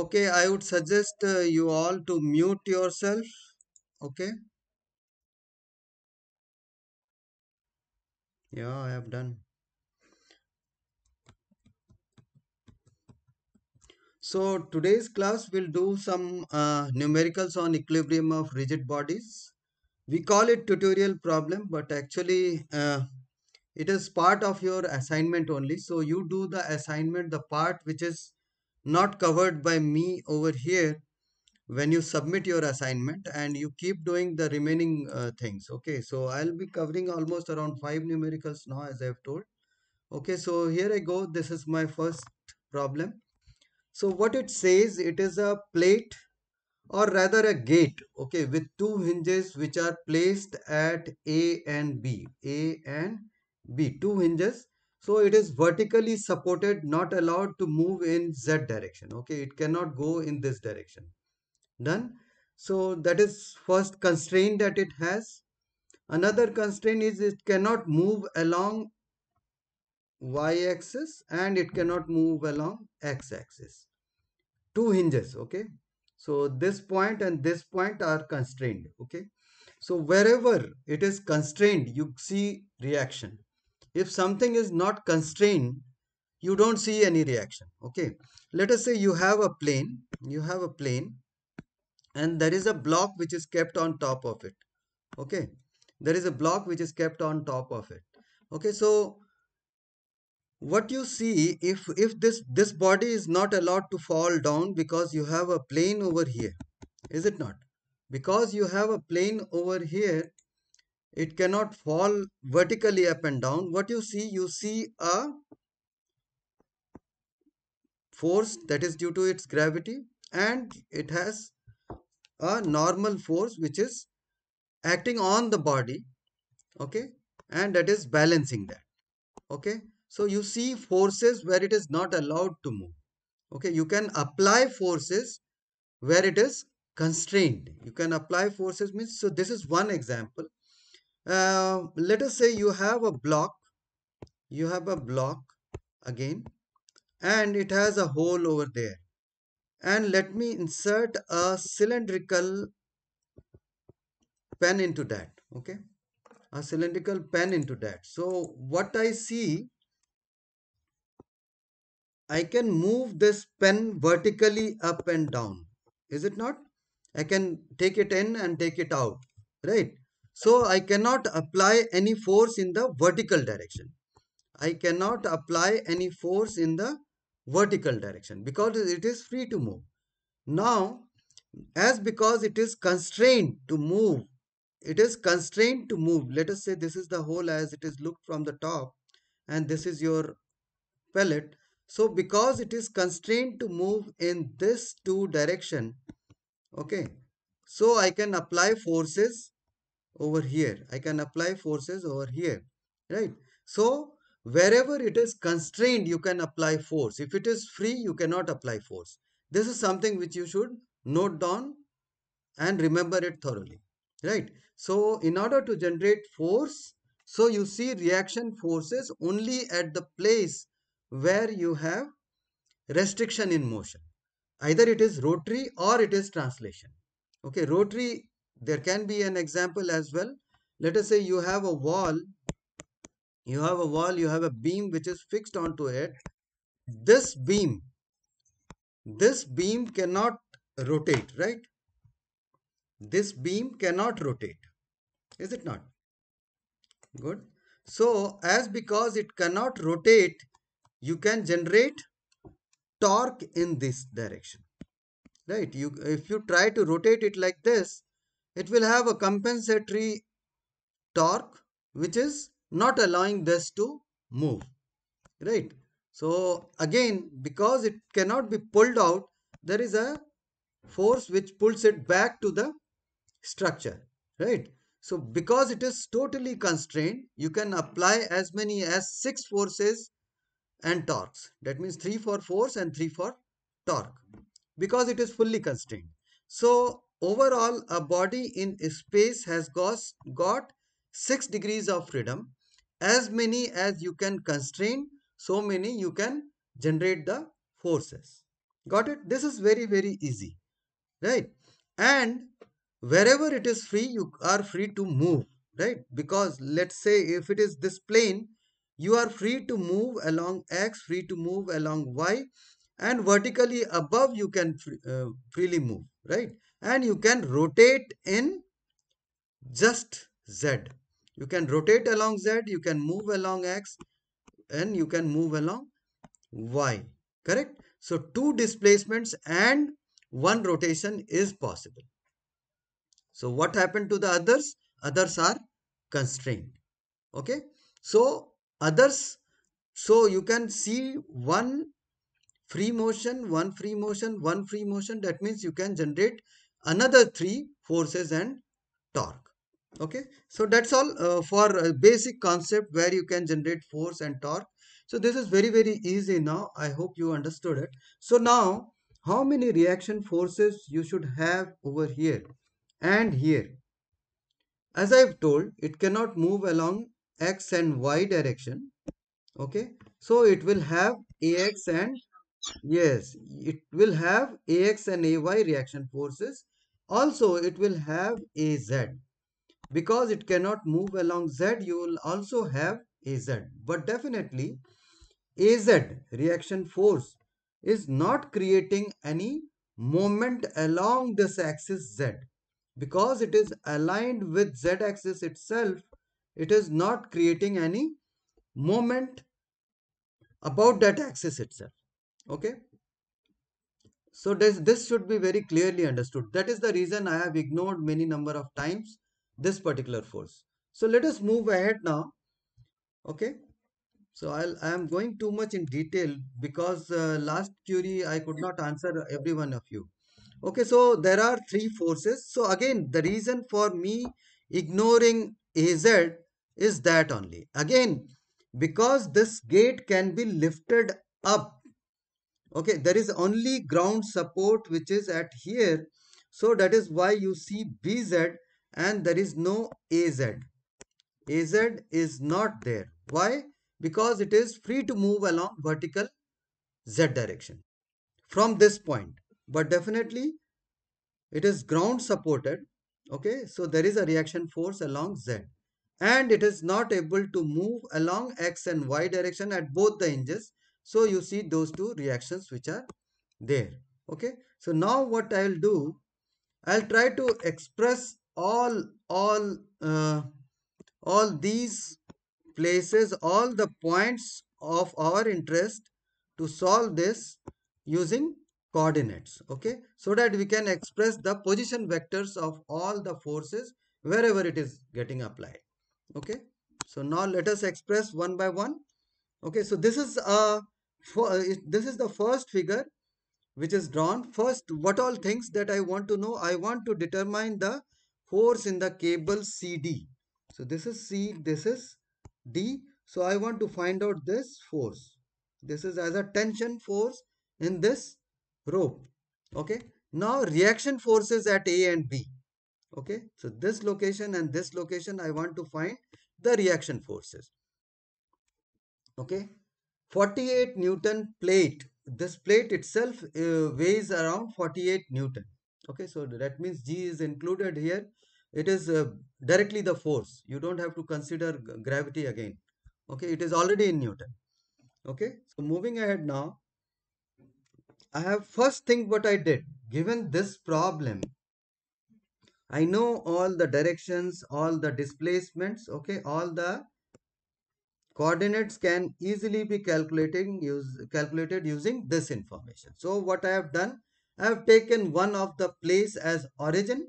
okay i would suggest uh, you all to mute yourself okay yeah i have done so today's class will do some uh, numericals on equilibrium of rigid bodies we call it tutorial problem but actually uh, it is part of your assignment only so you do the assignment the part which is not covered by me over here when you submit your assignment and you keep doing the remaining uh, things okay so i'll be covering almost around five numericals now as i've told okay so here i go this is my first problem so what it says it is a plate or rather a gate okay with two hinges which are placed at a and b a and b two hinges so it is vertically supported, not allowed to move in Z direction. Okay, it cannot go in this direction. Done. So that is first constraint that it has. Another constraint is it cannot move along y-axis and it cannot move along x-axis. Two hinges, okay. So this point and this point are constrained, okay. So wherever it is constrained, you see reaction if something is not constrained you don't see any reaction okay let us say you have a plane you have a plane and there is a block which is kept on top of it okay there is a block which is kept on top of it okay so what you see if if this this body is not allowed to fall down because you have a plane over here is it not because you have a plane over here it cannot fall vertically up and down what you see you see a force that is due to its gravity and it has a normal force which is acting on the body okay and that is balancing that okay so you see forces where it is not allowed to move okay you can apply forces where it is constrained you can apply forces means so this is one example um, let us say you have a block you have a block again and it has a hole over there and let me insert a cylindrical pen into that okay a cylindrical pen into that so what I see I can move this pen vertically up and down is it not I can take it in and take it out right so I cannot apply any force in the vertical direction. I cannot apply any force in the vertical direction because it is free to move. Now, as because it is constrained to move, it is constrained to move. Let us say this is the hole as it is looked from the top and this is your pellet. So because it is constrained to move in this two direction, okay, so I can apply forces over here i can apply forces over here right so wherever it is constrained you can apply force if it is free you cannot apply force this is something which you should note down and remember it thoroughly right so in order to generate force so you see reaction forces only at the place where you have restriction in motion either it is rotary or it is translation okay rotary there can be an example as well let us say you have a wall you have a wall you have a beam which is fixed onto it this beam this beam cannot rotate right this beam cannot rotate is it not good so as because it cannot rotate you can generate torque in this direction right you if you try to rotate it like this it will have a compensatory torque which is not allowing this to move right so again because it cannot be pulled out there is a force which pulls it back to the structure right so because it is totally constrained you can apply as many as six forces and torques that means three for force and three for torque because it is fully constrained so overall a body in space has got, 6 degrees of freedom as many as you can constrain so many you can generate the forces got it this is very very easy right and wherever it is free you are free to move right because let's say if it is this plane you are free to move along x free to move along y and vertically above you can uh, freely move right and you can rotate in just z you can rotate along z you can move along x and you can move along y correct so two displacements and one rotation is possible so what happened to the others others are constrained okay so others so you can see one free motion one free motion one free motion that means you can generate another three forces and torque okay so that's all uh, for a uh, basic concept where you can generate force and torque so this is very very easy now i hope you understood it so now how many reaction forces you should have over here and here as i've told it cannot move along x and y direction okay so it will have ax and yes it will have ax and ay reaction forces also, it will have a z. Because it cannot move along z, you will also have a z. But definitely, a z reaction force is not creating any moment along this axis z. Because it is aligned with z axis itself, it is not creating any moment about that axis itself. Okay. So this, this should be very clearly understood. That is the reason I have ignored many number of times this particular force. So let us move ahead now. Okay. So I'll, I am going too much in detail because uh, last query I could not answer every one of you. Okay. So there are three forces. So again, the reason for me ignoring AZ is that only. Again, because this gate can be lifted up okay there is only ground support which is at here so that is why you see bz and there is no az az is not there why because it is free to move along vertical z direction from this point but definitely it is ground supported okay so there is a reaction force along z and it is not able to move along x and y direction at both the hinges so you see those two reactions which are there okay so now what i'll do i'll try to express all all uh, all these places all the points of our interest to solve this using coordinates okay so that we can express the position vectors of all the forces wherever it is getting applied okay so now let us express one by one okay so this is a for, uh, this is the first figure which is drawn. First, what all things that I want to know? I want to determine the force in the cable CD. So this is C, this is D. So I want to find out this force. This is as a tension force in this rope. Okay. Now reaction forces at A and B. Okay. So this location and this location I want to find the reaction forces. Okay. 48 Newton plate. This plate itself uh, weighs around 48 Newton. Okay, so that means G is included here. It is uh, directly the force. You don't have to consider gravity again. Okay, it is already in Newton. Okay, so moving ahead now. I have first thing what I did. Given this problem, I know all the directions, all the displacements, okay, all the coordinates can easily be calculating use calculated using this information so what i have done i have taken one of the place as origin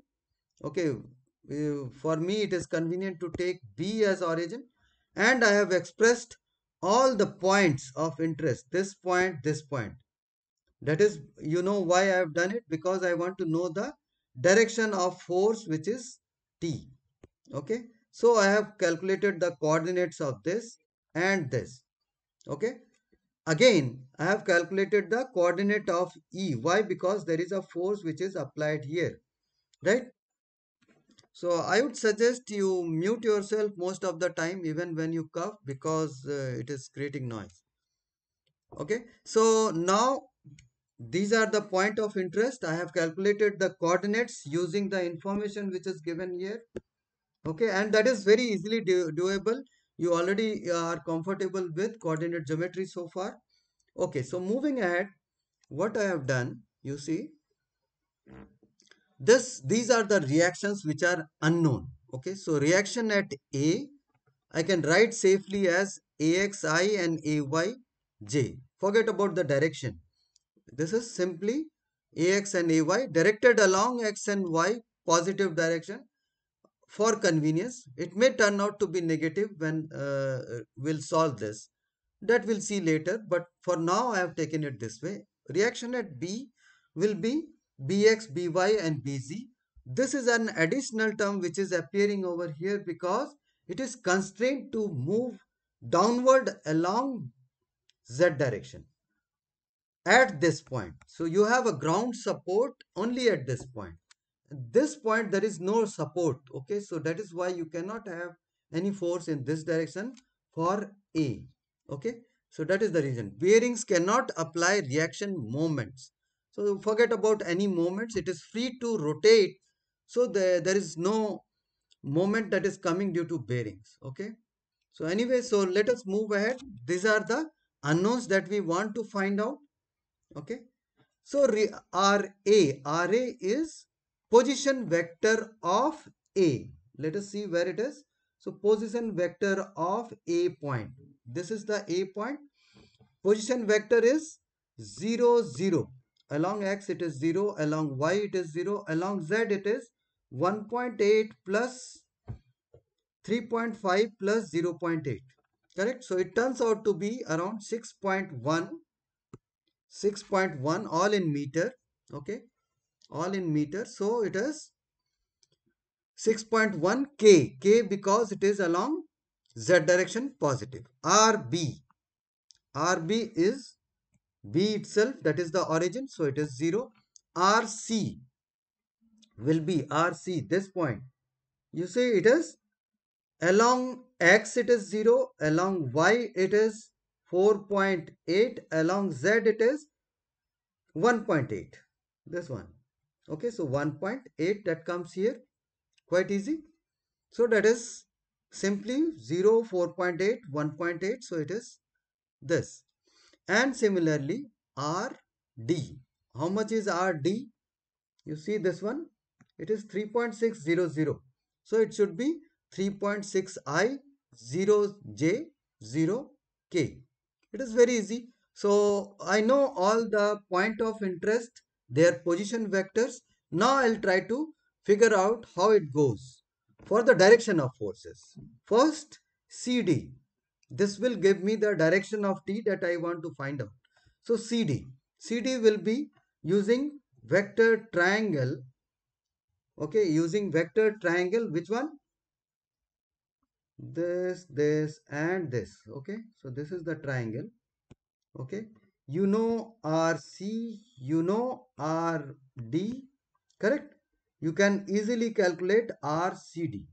okay for me it is convenient to take b as origin and i have expressed all the points of interest this point this point that is you know why i have done it because i want to know the direction of force which is t okay so i have calculated the coordinates of this and this okay again i have calculated the coordinate of e why because there is a force which is applied here right so i would suggest you mute yourself most of the time even when you cough because uh, it is creating noise okay so now these are the point of interest i have calculated the coordinates using the information which is given here okay and that is very easily do doable you already uh, are comfortable with coordinate geometry so far okay so moving ahead what i have done you see this these are the reactions which are unknown okay so reaction at a i can write safely as axi and Ay j. forget about the direction this is simply ax and ay directed along x and y positive direction for convenience it may turn out to be negative when uh, uh, we'll solve this that we'll see later but for now I have taken it this way reaction at B will be Bx, By and Bz this is an additional term which is appearing over here because it is constrained to move downward along z direction at this point. So you have a ground support only at this point this point there is no support okay so that is why you cannot have any force in this direction for a okay so that is the reason bearings cannot apply reaction moments so forget about any moments it is free to rotate so there, there is no moment that is coming due to bearings okay so anyway so let us move ahead these are the unknowns that we want to find out okay so ra ra is position vector of A. Let us see where it is. So position vector of A point. This is the A point. Position vector is 0, 0. Along X it is 0, along Y it is 0, along Z it is 1.8 plus 3.5 plus 0.8 correct so it turns out to be around 6.1 6.1 all in meter okay all in meters so it is 6.1 k k because it is along z direction positive rb rb is b itself that is the origin so it is 0 rc will be rc this point you see it is along x it is 0 along y it is 4.8 along z it is 1.8 this one okay so 1.8 that comes here quite easy so that is simply 0 4.8 1.8 so it is this and similarly rd how much is rd you see this one it is 3.600 so it should be 3.6i 0j 0k it is very easy so i know all the point of interest their position vectors. Now I'll try to figure out how it goes for the direction of forces. First, CD. This will give me the direction of T that I want to find out. So CD. CD will be using vector triangle. Okay, using vector triangle, which one? This, this and this. Okay, so this is the triangle. Okay, you know RC, you know RD, correct? You can easily calculate RCD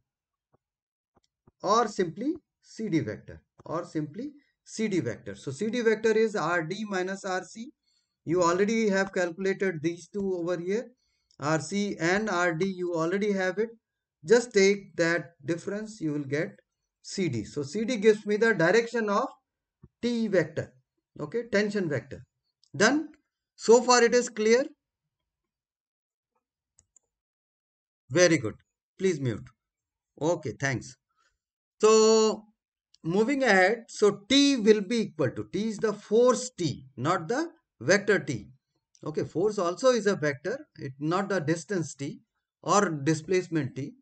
or simply CD vector or simply CD vector. So CD vector is RD minus RC. You already have calculated these two over here. RC and RD you already have it. Just take that difference you will get CD. So CD gives me the direction of T vector okay tension vector done so far it is clear very good please mute okay thanks so moving ahead so t will be equal to t is the force t not the vector t okay force also is a vector it not the distance t or displacement t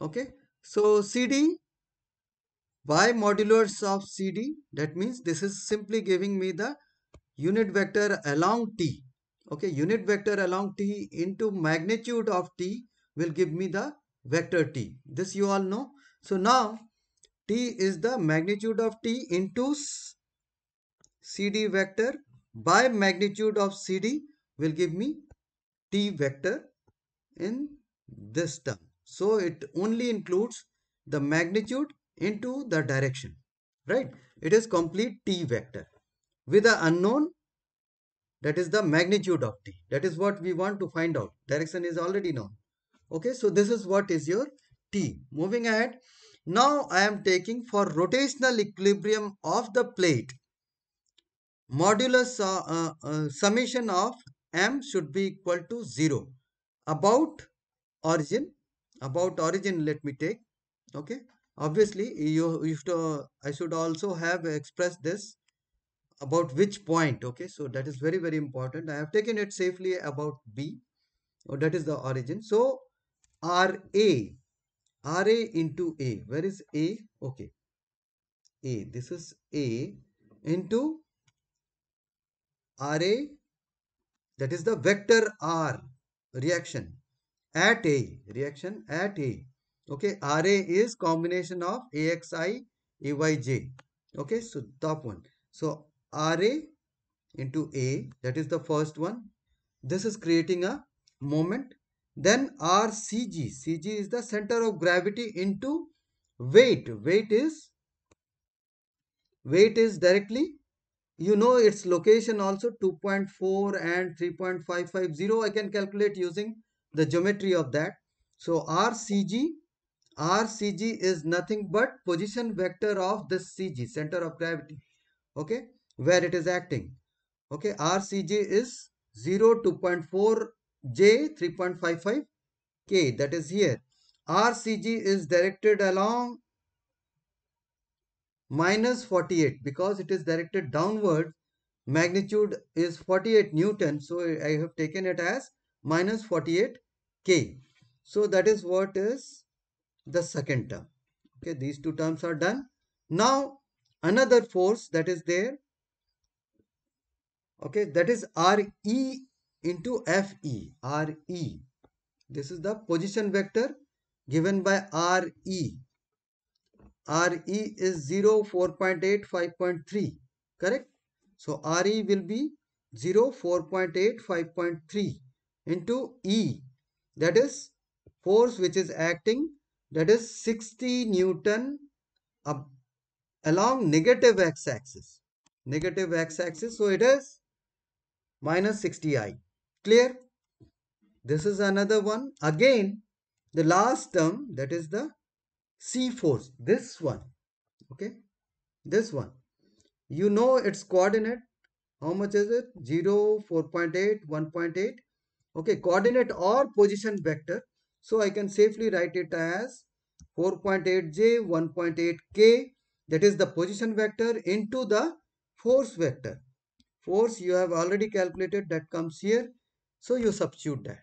okay so cd y modulus of cd that means this is simply giving me the unit vector along t okay unit vector along t into magnitude of t will give me the vector t this you all know so now t is the magnitude of t into cd vector by magnitude of cd will give me t vector in this term so it only includes the magnitude into the direction right it is complete t vector with the unknown that is the magnitude of t that is what we want to find out direction is already known okay so this is what is your t moving ahead now i am taking for rotational equilibrium of the plate modulus uh, uh, uh, summation of m should be equal to 0 about origin about origin let me take okay obviously you, you to, I should also have expressed this about which point okay so that is very very important I have taken it safely about B or oh, that is the origin so RA RA into A where is A okay A this is A into RA that is the vector R reaction at A reaction at A Okay, R A is combination of AXI, AYJ. Okay, so top one. So R A into A, that is the first one. This is creating a moment. Then RCG, CG is the center of gravity into weight. Weight is, weight is directly you know its location also 2.4 and 3.550 i can calculate using the geometry of that so rcg RCG is nothing but position vector of this CG, center of gravity, okay, where it is acting. Okay, RCG is 0, 2.4 J, 3.55 K, that is here. RCG is directed along minus 48 because it is directed downward. Magnitude is 48 Newton, so I have taken it as minus 48 K. So that is what is the second term okay these two terms are done now another force that is there okay that is re into fe re this is the position vector given by re re is 0 4.8 5.3 correct so re will be 0 4.8 5.3 into e that is force which is acting that is 60 Newton up along negative x-axis negative x-axis so it is minus 60i clear this is another one again the last term that is the C force this one okay this one you know its coordinate how much is it 0 4.8 1.8 okay coordinate or position vector so I can safely write it as 4.8j, 1.8k that is the position vector into the force vector. Force you have already calculated that comes here. So you substitute that.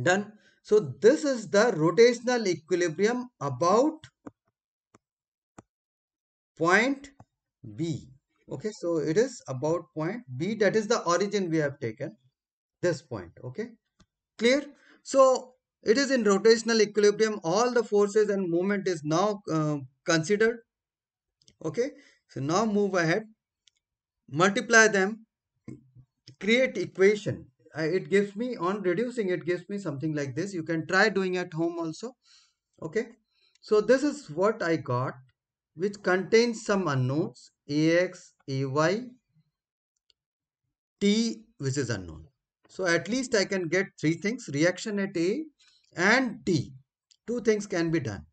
Done. So this is the rotational equilibrium about point B. Okay, so it is about point B. That is the origin we have taken. This point. Okay, clear. So it is in rotational equilibrium. All the forces and movement is now uh, considered. Okay. So now move ahead. Multiply them. Create equation. Uh, it gives me on reducing. It gives me something like this. You can try doing at home also. Okay. So this is what I got which contains some unknowns ax, ay, t which is unknown. So at least I can get three things reaction at A, and t. Two things can be done.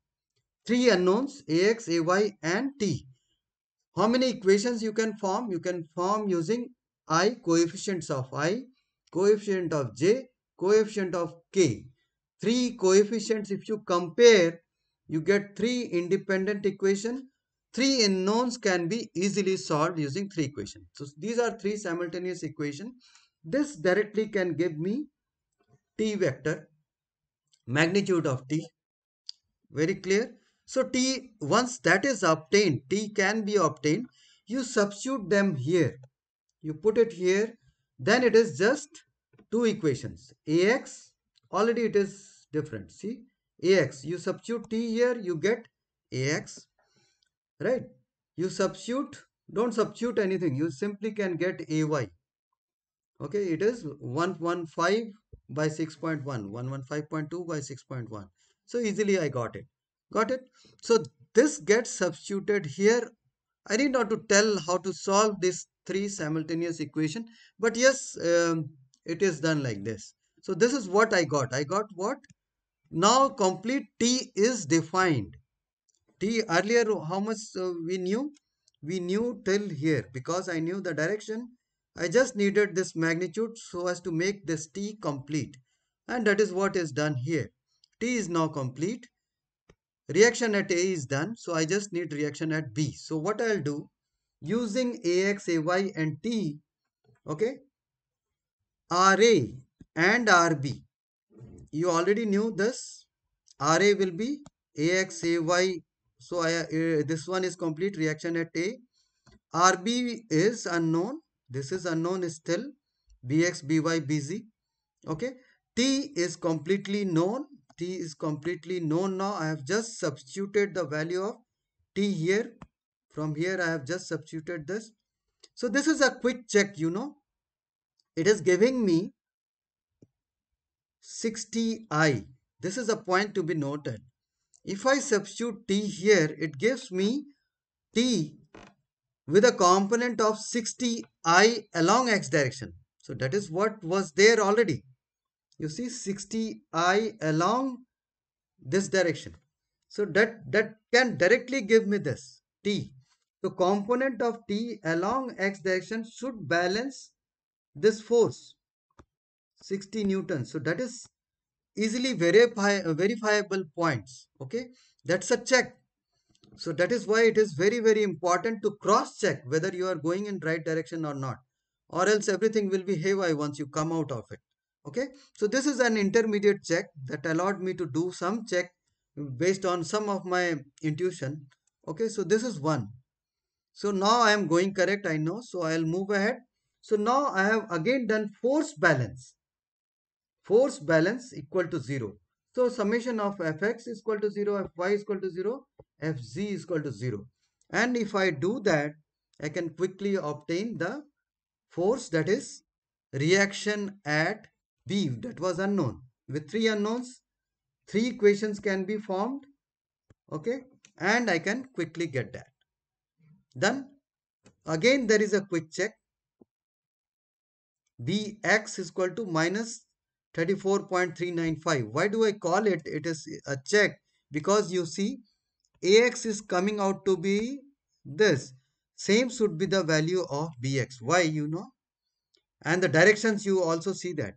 Three unknowns ax, ay and t. How many equations you can form? You can form using i coefficients of i, coefficient of j, coefficient of k. Three coefficients if you compare you get three independent equation three unknowns can be easily solved using three equations. so these are three simultaneous equation this directly can give me t vector magnitude of t very clear so t once that is obtained t can be obtained you substitute them here you put it here then it is just two equations ax already it is different see ax you substitute t here you get ax right you substitute don't substitute anything you simply can get ay okay it is 115 by 6.1 115.2 by 6.1 so easily I got it got it so this gets substituted here I need not to tell how to solve this three simultaneous equation but yes um, it is done like this so this is what I got I got what now complete T is defined T earlier how much uh, we knew we knew till here because I knew the direction I just needed this magnitude so as to make this T complete. And that is what is done here. T is now complete. Reaction at A is done. So I just need reaction at B. So what I'll do using AX, AY and T, okay, RA and RB. You already knew this. RA will be AX, AY. So I, uh, this one is complete reaction at A. RB is unknown this is unknown still bx by bz okay t is completely known t is completely known now i have just substituted the value of t here from here i have just substituted this so this is a quick check you know it is giving me 60i this is a point to be noted if i substitute t here it gives me t with a component of 60i along x direction. So that is what was there already. You see 60i along this direction. So that, that can directly give me this t. So component of t along x direction should balance this force 60 newtons. So that is easily verifiable points. Okay. That's a check so that is why it is very, very important to cross check whether you are going in right direction or not, or else everything will be haywire once you come out of it. Okay. So this is an intermediate check that allowed me to do some check based on some of my intuition. Okay. So this is one. So now I am going correct. I know. So I'll move ahead. So now I have again done force balance. Force balance equal to zero. So summation of fx is equal to 0, fy is equal to 0, fz is equal to 0. And if I do that, I can quickly obtain the force that is reaction at B that was unknown. With three unknowns, three equations can be formed. Okay. And I can quickly get that. Then again there is a quick check. Bx is equal to minus 34.395 why do i call it it is a check because you see ax is coming out to be this same should be the value of bx why you know and the directions you also see that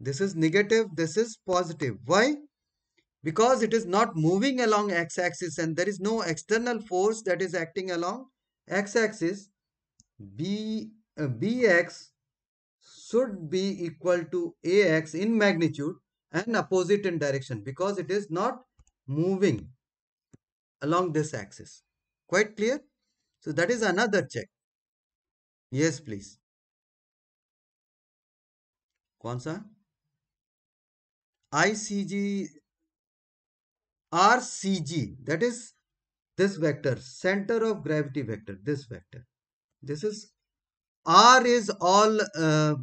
this is negative this is positive why because it is not moving along x-axis and there is no external force that is acting along x-axis b uh, bx should be equal to ax in magnitude and opposite in direction because it is not moving along this axis. Quite clear? So that is another check. Yes, please. कौन ICG RCG that is this vector center of gravity vector this vector this is R is all uh,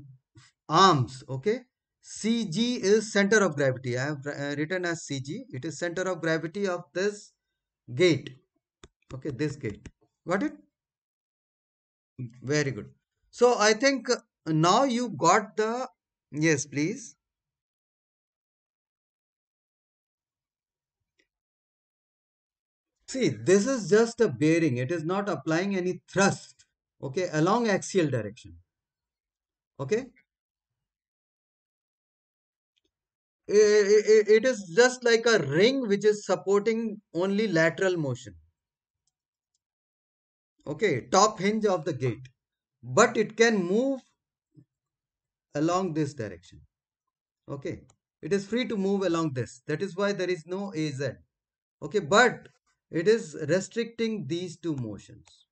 arms okay cg is center of gravity i have uh, written as cg it is center of gravity of this gate okay this gate got it very good so i think uh, now you got the yes please see this is just a bearing it is not applying any thrust okay along axial direction okay it is just like a ring which is supporting only lateral motion okay top hinge of the gate but it can move along this direction okay it is free to move along this that is why there is no az okay but it is restricting these two motions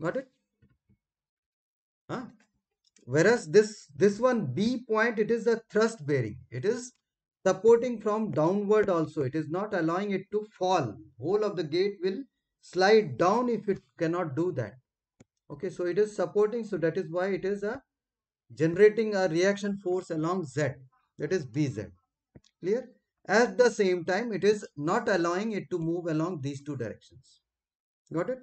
got it huh? whereas this this one b point it is a thrust bearing it is supporting from downward also it is not allowing it to fall whole of the gate will slide down if it cannot do that okay so it is supporting so that is why it is a generating a reaction force along z that is bz clear at the same time it is not allowing it to move along these two directions got it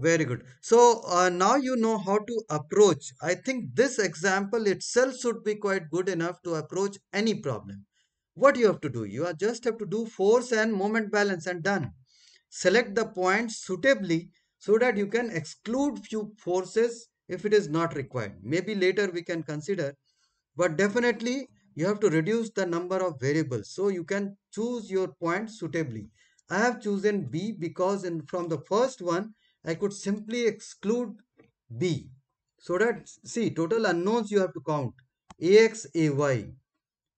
very good. So uh, now you know how to approach. I think this example itself should be quite good enough to approach any problem. What you have to do? You just have to do force and moment balance and done. Select the points suitably so that you can exclude few forces if it is not required. Maybe later we can consider, but definitely you have to reduce the number of variables so you can choose your point suitably. I have chosen B because in from the first one I could simply exclude B. So that, see, total unknowns you have to count. AX, AY,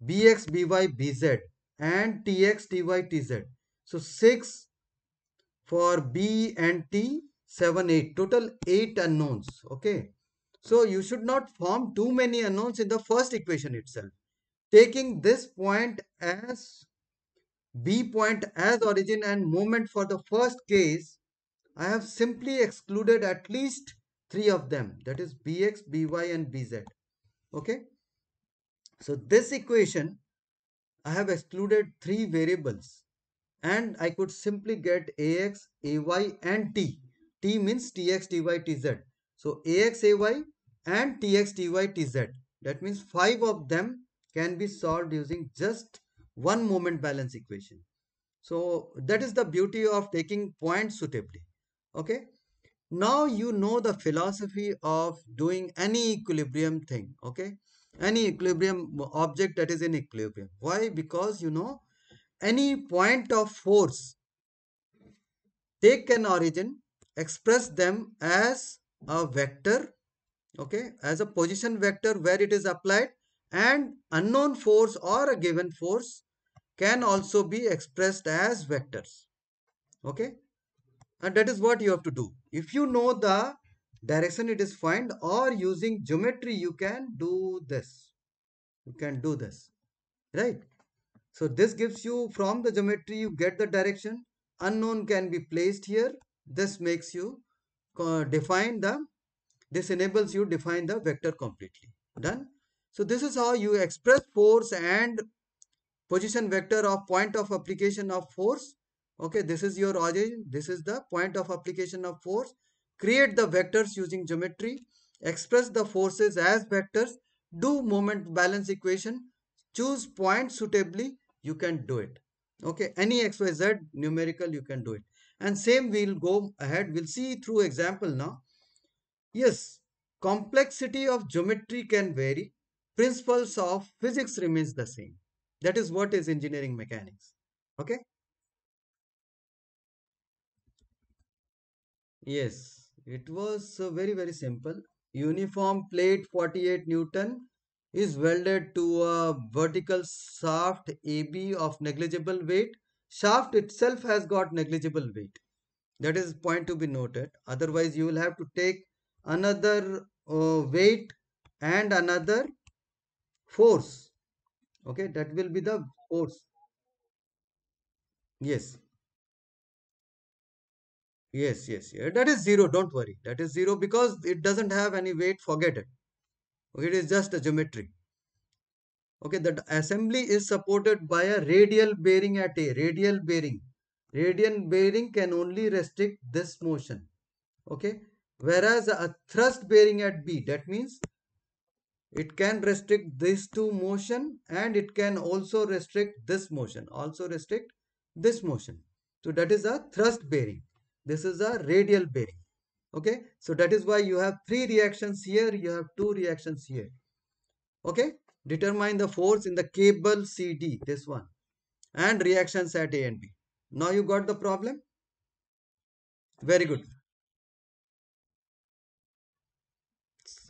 BX, BY, BZ and TX, TY, TZ. So 6 for B and T, 7, 8. Total 8 unknowns, okay. So you should not form too many unknowns in the first equation itself. Taking this point as B point as origin and moment for the first case, I have simply excluded at least three of them that is bx, by and bz. Okay. So this equation I have excluded three variables and I could simply get ax, ay and t. t means tx, ty, tz. So ax, ay and tx, ty, tz. That means five of them can be solved using just one moment balance equation. So that is the beauty of taking points suitably okay now you know the philosophy of doing any equilibrium thing okay any equilibrium object that is in equilibrium why because you know any point of force take an origin express them as a vector okay as a position vector where it is applied and unknown force or a given force can also be expressed as vectors okay and that is what you have to do if you know the direction it is find or using geometry you can do this you can do this right so this gives you from the geometry you get the direction unknown can be placed here this makes you uh, define the this enables you define the vector completely done so this is how you express force and position vector of point of application of force okay this is your origin this is the point of application of force create the vectors using geometry express the forces as vectors do moment balance equation choose point suitably you can do it okay any xyz numerical you can do it and same we'll go ahead we'll see through example now yes complexity of geometry can vary principles of physics remains the same that is what is engineering mechanics okay Yes, it was uh, very very simple. Uniform plate 48 Newton is welded to a vertical shaft AB of negligible weight. Shaft itself has got negligible weight. That is point to be noted. Otherwise, you will have to take another uh, weight and another force. Okay, that will be the force. Yes. Yes, yes, yeah. That is zero. Don't worry. That is zero because it doesn't have any weight. Forget it. it is just a geometry. Okay, that assembly is supported by a radial bearing at A. Radial bearing. Radial bearing can only restrict this motion. Okay. Whereas a thrust bearing at B, that means it can restrict this two motion and it can also restrict this motion. Also restrict this motion. So that is a thrust bearing this is a radial bearing. Okay, so that is why you have three reactions here, you have two reactions here. Okay, determine the force in the cable CD, this one, and reactions at A and B. Now you got the problem? Very good.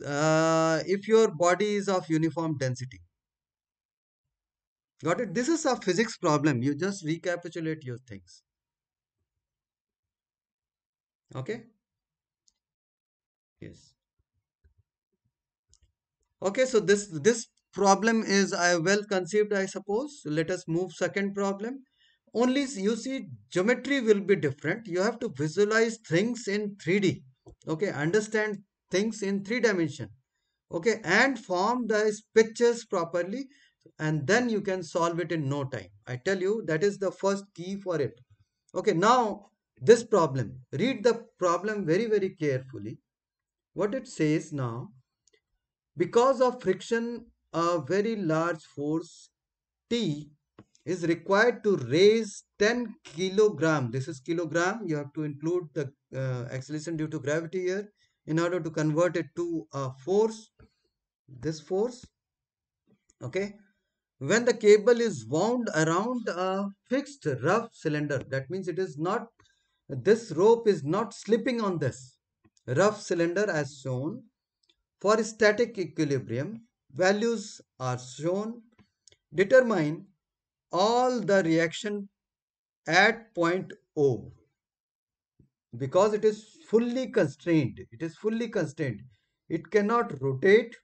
Uh, if your body is of uniform density. Got it? This is a physics problem. You just recapitulate your things okay yes okay so this this problem is i uh, well conceived i suppose let us move second problem only you see geometry will be different you have to visualize things in 3d okay understand things in three dimension okay and form these pictures properly and then you can solve it in no time i tell you that is the first key for it okay now this problem. Read the problem very, very carefully. What it says now, because of friction, a very large force T is required to raise 10 kilogram. This is kilogram. You have to include the uh, acceleration due to gravity here in order to convert it to a force. This force. Okay. When the cable is wound around a fixed rough cylinder, that means it is not this rope is not slipping on this rough cylinder as shown. For static equilibrium, values are shown. Determine all the reaction at point O because it is fully constrained. It is fully constrained. It cannot rotate.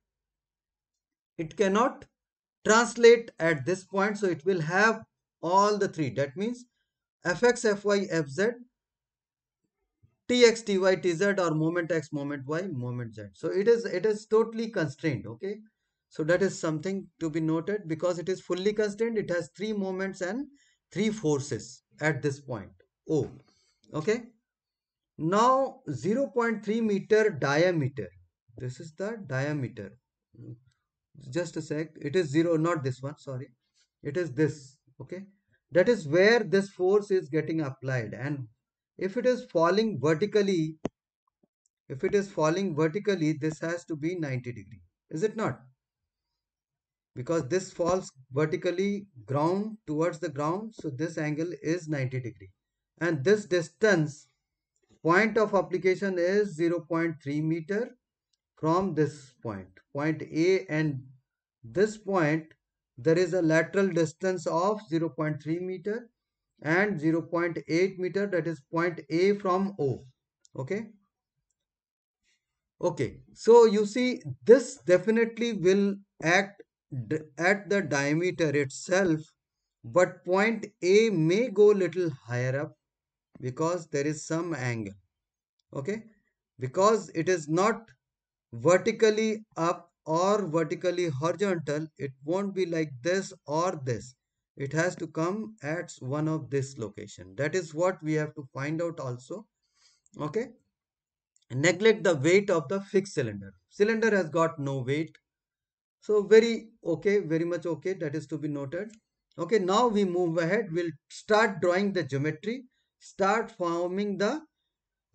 It cannot translate at this point. So it will have all the three. That means fx, fy, fz tx ty tz or moment x moment y moment z so it is it is totally constrained okay so that is something to be noted because it is fully constrained it has three moments and three forces at this point o okay now 0.3 meter diameter this is the diameter just a sec it is zero not this one sorry it is this okay that is where this force is getting applied and if it is falling vertically if it is falling vertically this has to be 90 degree is it not because this falls vertically ground towards the ground so this angle is 90 degree and this distance point of application is 0.3 meter from this point point A and this point there is a lateral distance of 0.3 meter and 0.8 meter that is point A from O okay okay so you see this definitely will act at the diameter itself but point A may go little higher up because there is some angle okay because it is not vertically up or vertically horizontal it won't be like this or this it has to come at one of this location that is what we have to find out also okay neglect the weight of the fixed cylinder cylinder has got no weight so very okay very much okay that is to be noted okay now we move ahead we'll start drawing the geometry start forming the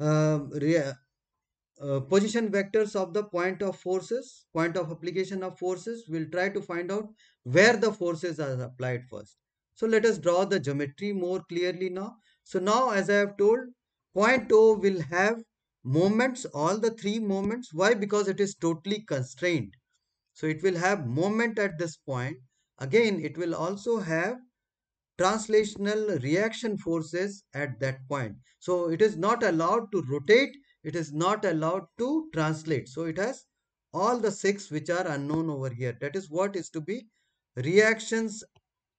uh, uh, position vectors of the point of forces point of application of forces we'll try to find out where the forces are applied first. So let us draw the geometry more clearly now. So now as I have told, point O will have moments, all the three moments. Why? Because it is totally constrained. So it will have moment at this point. Again, it will also have translational reaction forces at that point. So it is not allowed to rotate. It is not allowed to translate. So it has all the six which are unknown over here. That is what is to be reactions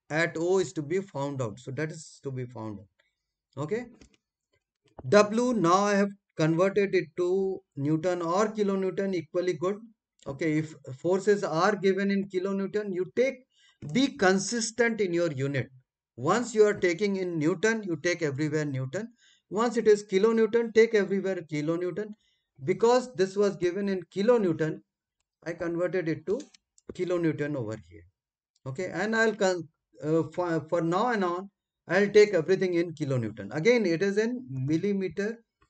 at O is to be found out. So that is to be found out. Okay. W now I have converted it to Newton or kilonewton equally good. Okay. If forces are given in kilonewton, you take be consistent in your unit. Once you are taking in Newton, you take everywhere Newton. Once it is kilonewton, take everywhere kilonewton. Because this was given in kilonewton, I converted it to kilonewton over here okay and i'll uh, for, for now and on i'll take everything in kilonewton again it is in millimeter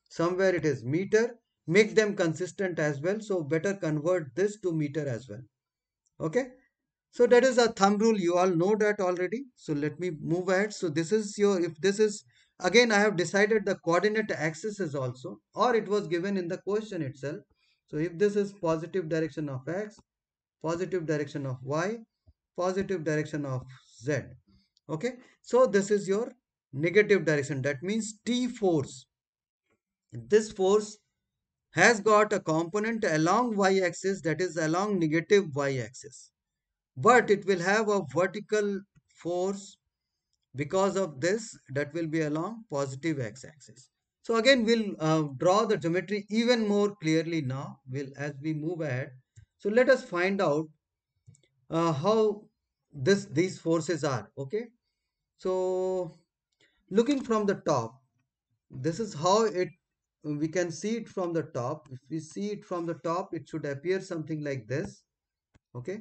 somewhere it is meter make them consistent as well so better convert this to meter as well okay so that is a thumb rule you all know that already so let me move ahead so this is your if this is again i have decided the coordinate axis is also or it was given in the question itself so if this is positive direction of x positive direction of y positive direction of z okay so this is your negative direction that means T force this force has got a component along y-axis that is along negative y-axis but it will have a vertical force because of this that will be along positive x-axis so again we'll uh, draw the geometry even more clearly now will as we move ahead so let us find out uh, how this these forces are okay so looking from the top this is how it we can see it from the top if we see it from the top it should appear something like this okay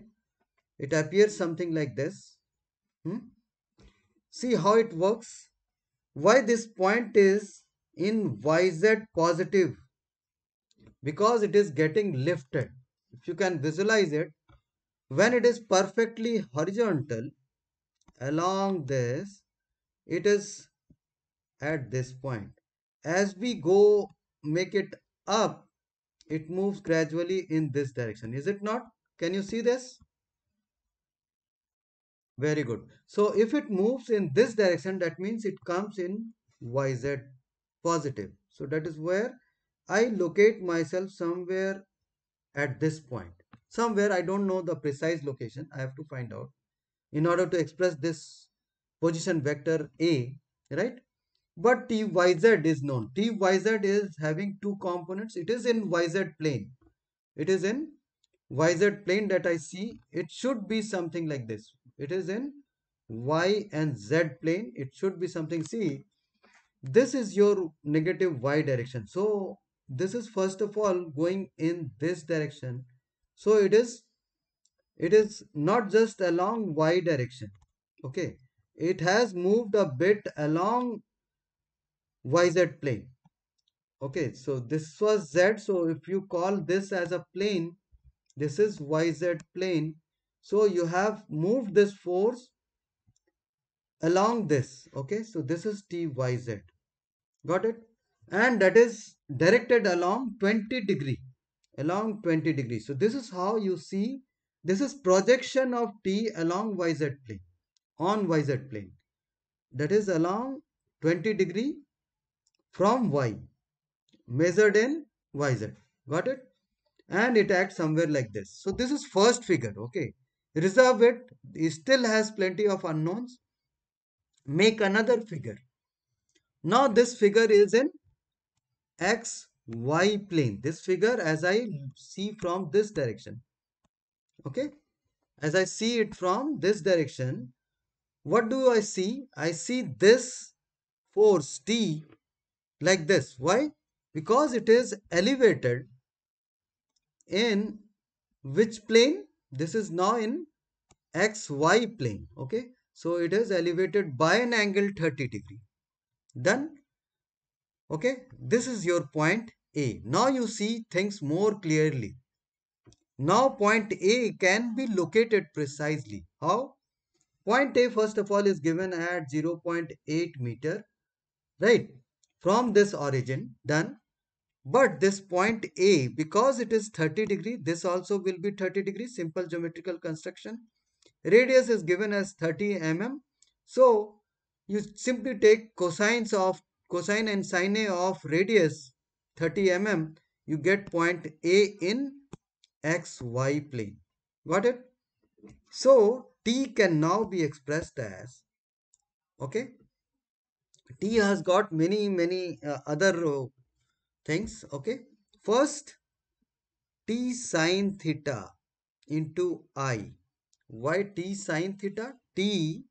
it appears something like this hmm? see how it works why this point is in yz positive because it is getting lifted if you can visualize it when it is perfectly horizontal along this it is at this point as we go make it up it moves gradually in this direction is it not can you see this very good so if it moves in this direction that means it comes in yz positive so that is where i locate myself somewhere at this point somewhere I don't know the precise location I have to find out in order to express this position vector A right but tyz is known tyz is having two components it is in yz plane it is in yz plane that I see it should be something like this it is in y and z plane it should be something see this is your negative y direction so this is first of all going in this direction so it is it is not just along y direction okay it has moved a bit along yz plane okay so this was z so if you call this as a plane this is yz plane so you have moved this force along this okay so this is tyz got it and that is directed along 20 degree along 20 degrees. So this is how you see, this is projection of T along YZ plane, on YZ plane. That is along 20 degree from Y, measured in YZ. Got it? And it acts somewhere like this. So this is first figure, okay. Reserve it, it still has plenty of unknowns. Make another figure. Now this figure is in X y plane this figure as i see from this direction okay as i see it from this direction what do i see i see this force t like this why because it is elevated in which plane this is now in xy plane okay so it is elevated by an angle 30 degree then okay this is your point a now you see things more clearly now point a can be located precisely how point a first of all is given at 0.8 meter right from this origin done but this point a because it is 30 degree this also will be 30 degree simple geometrical construction radius is given as 30 mm so you simply take cosines of cosine and sine A of radius 30 mm, you get point A in xy plane. Got it? So T can now be expressed as, okay, T has got many, many uh, other uh, things, okay. First, T sine theta into I. Why T sine theta? T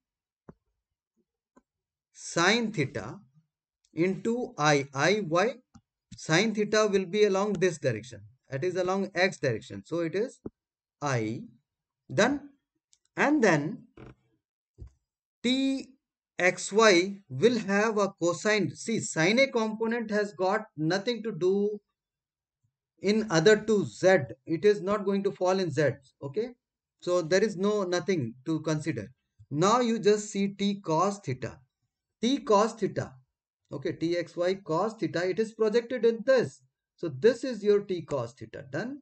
sine theta into i i y sine theta will be along this direction that is along x direction so it is i then and then t x y will have a cosine see sine a component has got nothing to do in other two z it is not going to fall in z okay so there is no nothing to consider now you just see t cos theta t cos theta okay txy cos theta it is projected in this so this is your t cos theta done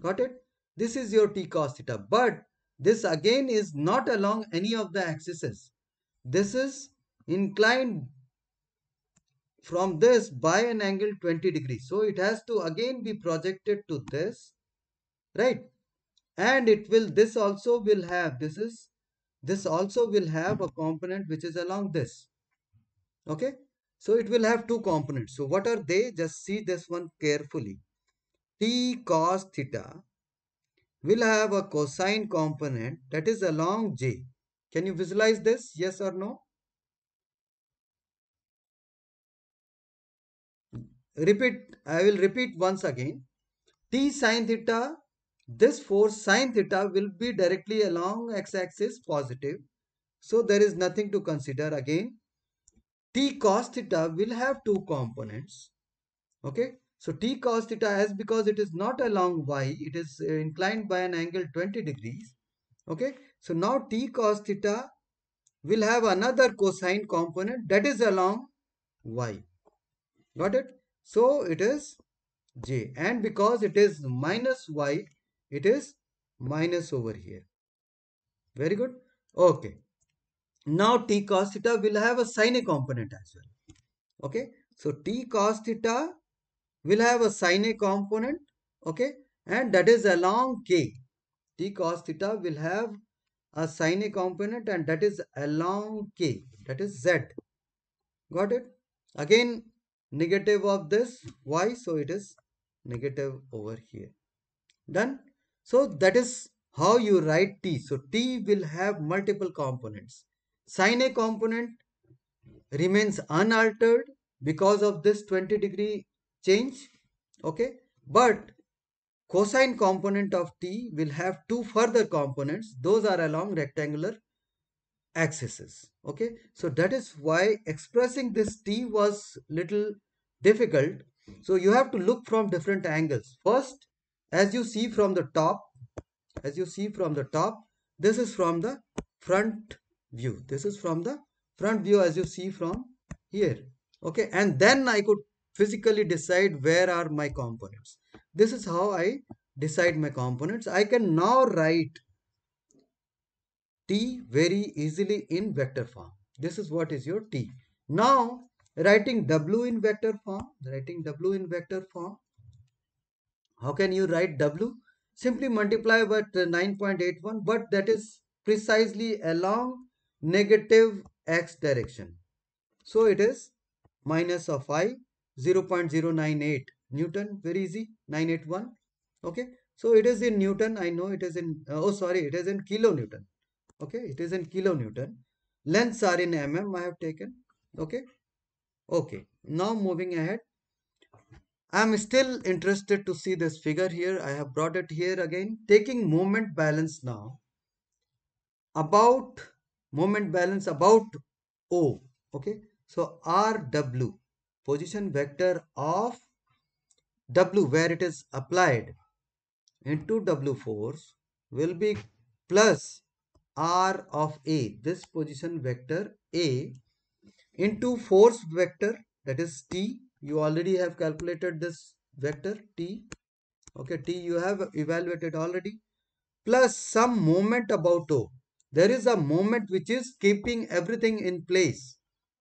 got it this is your t cos theta but this again is not along any of the axes this is inclined from this by an angle 20 degrees so it has to again be projected to this right and it will this also will have this is this also will have a component which is along this okay so it will have two components. So what are they? Just see this one carefully. T cos theta will have a cosine component that is along j. Can you visualize this? Yes or no? Repeat, I will repeat once again. T sine theta, this force sine theta will be directly along x-axis positive. So there is nothing to consider again t cos theta will have two components. Okay, so t cos theta as because it is not along y, it is inclined by an angle 20 degrees. Okay, so now t cos theta will have another cosine component that is along y. Got it? So it is j and because it is minus y, it is minus over here. Very good. Okay. Now t cos theta will have a sine component as well. Okay. So t cos theta will have a sine component. Okay. And that is along k. t cos theta will have a sine component and that is along k. That is z. Got it? Again negative of this y. So it is negative over here. Done. So that is how you write t. So t will have multiple components Sin A component remains unaltered because of this 20 degree change. Okay. But cosine component of t will have two further components. Those are along rectangular axes. Okay. So that is why expressing this t was little difficult. So you have to look from different angles. First, as you see from the top, as you see from the top, this is from the front view this is from the front view as you see from here okay and then I could physically decide where are my components this is how I decide my components I can now write T very easily in vector form this is what is your T now writing W in vector form writing W in vector form how can you write W simply multiply by 9.81 but that is precisely along negative x direction. So it is minus of i 0 0.098 Newton very easy 981 okay so it is in Newton I know it is in uh, oh sorry it is in kilonewton okay it is in kilonewton lengths are in mm I have taken okay okay now moving ahead I am still interested to see this figure here I have brought it here again taking moment balance now about moment balance about O. Okay, so RW position vector of W where it is applied into W force will be plus R of A this position vector A into force vector that is T you already have calculated this vector T okay T you have evaluated already plus some moment about O there is a moment which is keeping everything in place.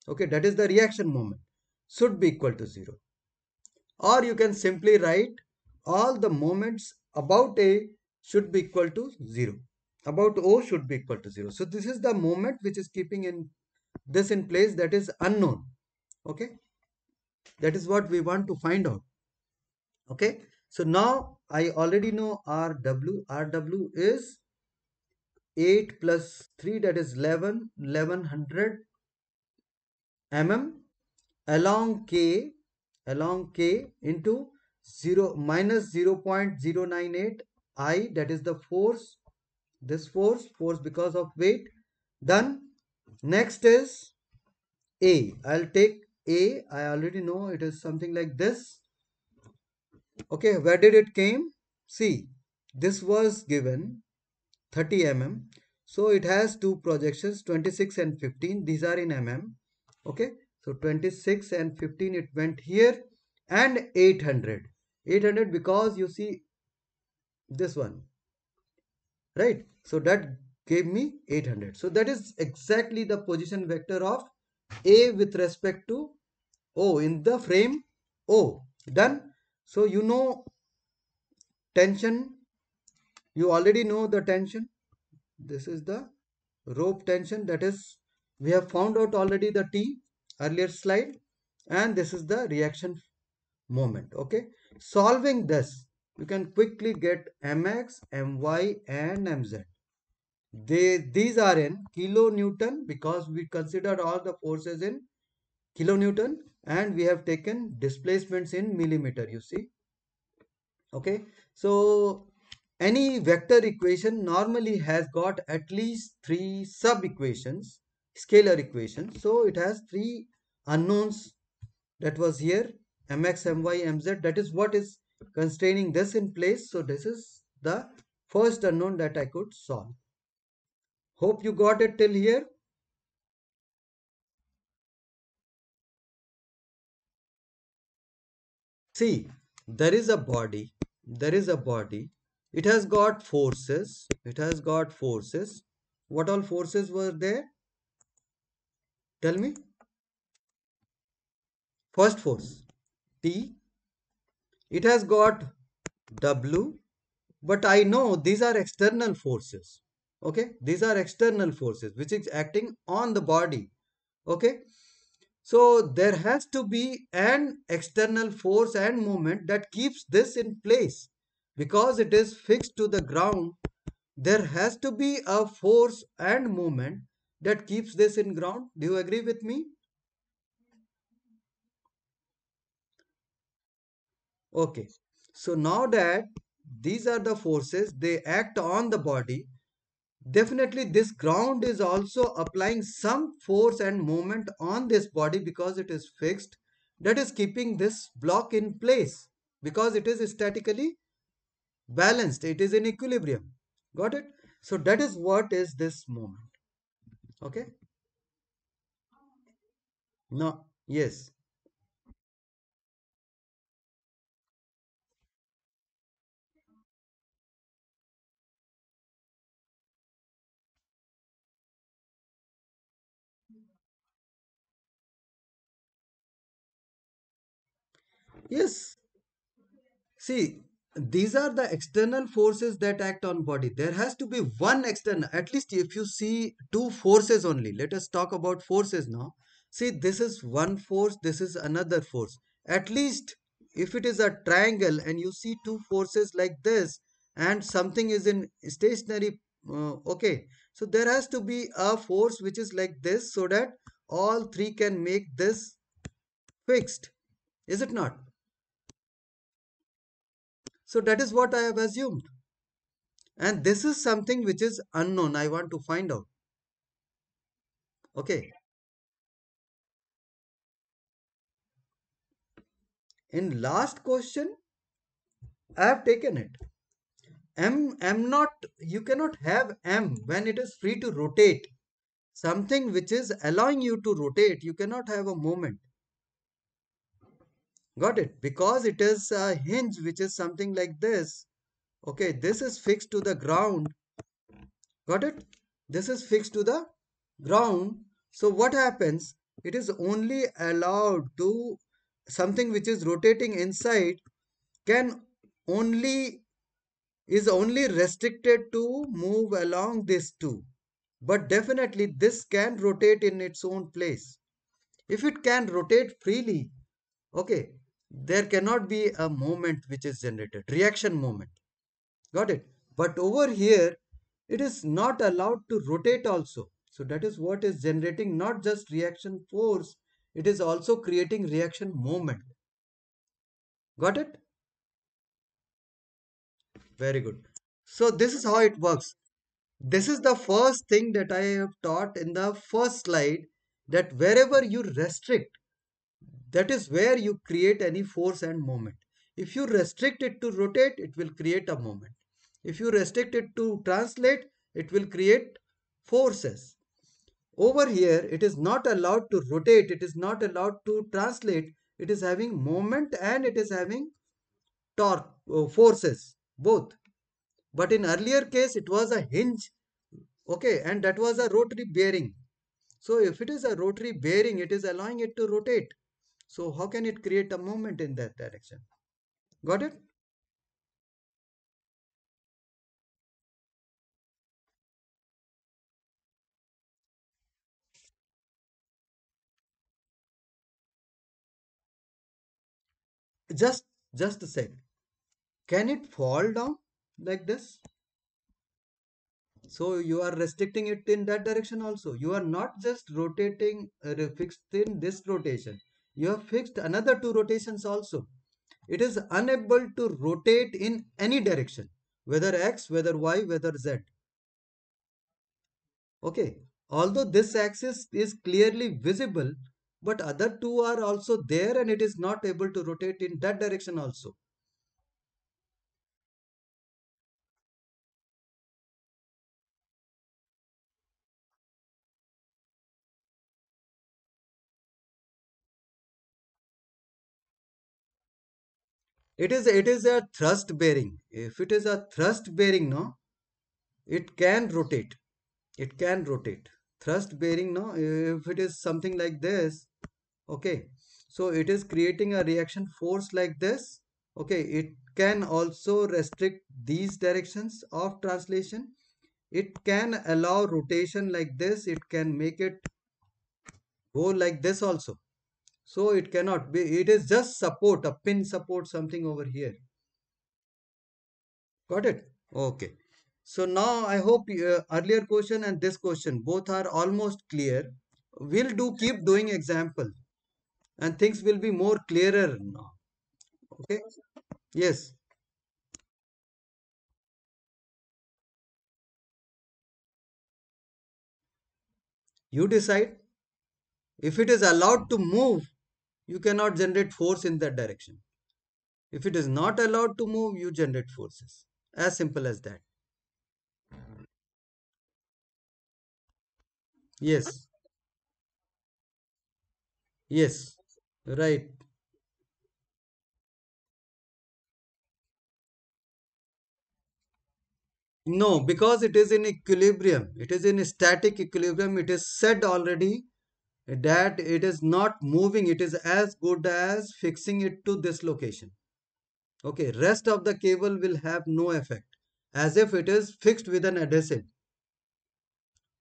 Okay, that is the reaction moment should be equal to 0. Or you can simply write all the moments about A should be equal to 0. About O should be equal to 0. So this is the moment which is keeping in this in place that is unknown. Okay. That is what we want to find out. Okay. So now I already know RW. RW is 8 plus 3 that is 11 1100 mm along k along k into 0 minus 0 0.098 i that is the force this force force because of weight then next is a i'll take a i already know it is something like this okay where did it came see this was given 30 mm so it has two projections 26 and 15 these are in mm okay so 26 and 15 it went here and 800 800 because you see this one right so that gave me 800 so that is exactly the position vector of a with respect to o in the frame o done so you know tension you already know the tension this is the rope tension that is we have found out already the T earlier slide and this is the reaction moment okay solving this you can quickly get mx my and mz they these are in kilonewton because we considered all the forces in kilonewton and we have taken displacements in millimeter you see okay so any vector equation normally has got at least three sub-equations, scalar equations. So it has three unknowns that was here mx, my, mz. That is what is constraining this in place. So this is the first unknown that I could solve. Hope you got it till here. See, there is a body, there is a body it has got forces it has got forces what all forces were there tell me first force T it has got W but I know these are external forces okay these are external forces which is acting on the body okay so there has to be an external force and moment that keeps this in place because it is fixed to the ground there has to be a force and movement that keeps this in ground do you agree with me okay so now that these are the forces they act on the body definitely this ground is also applying some force and movement on this body because it is fixed that is keeping this block in place because it is statically balanced it is in equilibrium got it so that is what is this moment okay no yes yes see these are the external forces that act on body there has to be one external at least if you see two forces only let us talk about forces now see this is one force this is another force at least if it is a triangle and you see two forces like this and something is in stationary uh, okay so there has to be a force which is like this so that all three can make this fixed is it not so that is what I have assumed. And this is something which is unknown. I want to find out. Okay. In last question, I have taken it. M, M not, you cannot have M when it is free to rotate. Something which is allowing you to rotate, you cannot have a moment got it because it is a hinge which is something like this okay this is fixed to the ground got it this is fixed to the ground so what happens it is only allowed to something which is rotating inside can only is only restricted to move along this two but definitely this can rotate in its own place if it can rotate freely okay there cannot be a moment which is generated, reaction moment. Got it? But over here, it is not allowed to rotate also. So that is what is generating not just reaction force, it is also creating reaction moment. Got it? Very good. So this is how it works. This is the first thing that I have taught in the first slide that wherever you restrict, that is where you create any force and moment. If you restrict it to rotate, it will create a moment. If you restrict it to translate, it will create forces. Over here, it is not allowed to rotate, it is not allowed to translate, it is having moment and it is having torque uh, forces both but in earlier case it was a hinge okay and that was a rotary bearing so if it is a rotary bearing it is allowing it to rotate so how can it create a movement in that direction? Got it? Just, just a sec. Can it fall down like this? so you are restricting it in that direction also you are not just rotating uh, fixed in this rotation you have fixed another two rotations also. It is unable to rotate in any direction, whether x, whether y, whether z. Okay, although this axis is clearly visible, but other two are also there and it is not able to rotate in that direction also. it is it is a thrust bearing if it is a thrust bearing no it can rotate it can rotate thrust bearing no if it is something like this okay so it is creating a reaction force like this okay it can also restrict these directions of translation it can allow rotation like this it can make it go like this also so it cannot be, it is just support, a pin support something over here. Got it? Okay. So now I hope uh, earlier question and this question both are almost clear. We'll do keep doing example and things will be more clearer now. Okay. Yes. You decide if it is allowed to move you cannot generate force in that direction. If it is not allowed to move, you generate forces. As simple as that. Yes. Yes. Right. No, because it is in equilibrium. It is in static equilibrium. It is said already that it is not moving it is as good as fixing it to this location okay rest of the cable will have no effect as if it is fixed with an adhesive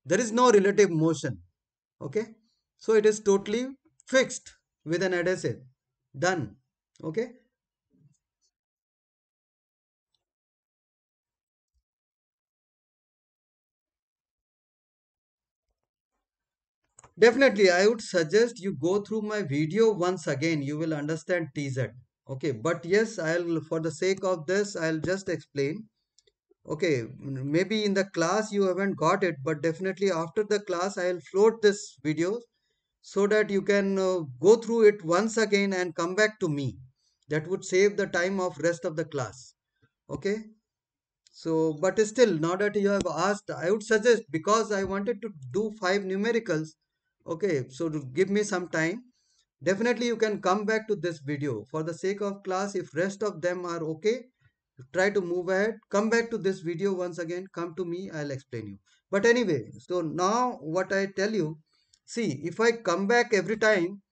there is no relative motion okay so it is totally fixed with an adhesive done okay Definitely, I would suggest you go through my video once again. You will understand TZ. Okay, but yes, I'll for the sake of this, I'll just explain. Okay, maybe in the class you haven't got it, but definitely after the class, I'll float this video so that you can uh, go through it once again and come back to me. That would save the time of rest of the class. Okay, so, but still, now that you have asked, I would suggest because I wanted to do five numericals, okay so give me some time definitely you can come back to this video for the sake of class if rest of them are okay try to move ahead come back to this video once again come to me i'll explain you but anyway so now what i tell you see if i come back every time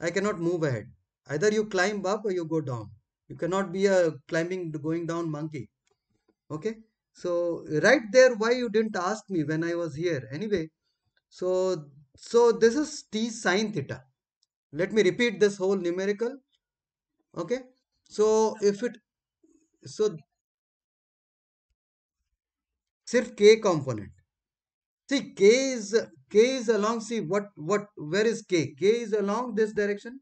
i cannot move ahead either you climb up or you go down you cannot be a climbing going down monkey okay so right there why you didn't ask me when i was here anyway so so this is t sine theta. Let me repeat this whole numerical. Okay. So if it so सिर्फ k component. See k is k is along. See what what where is k? k is along this direction.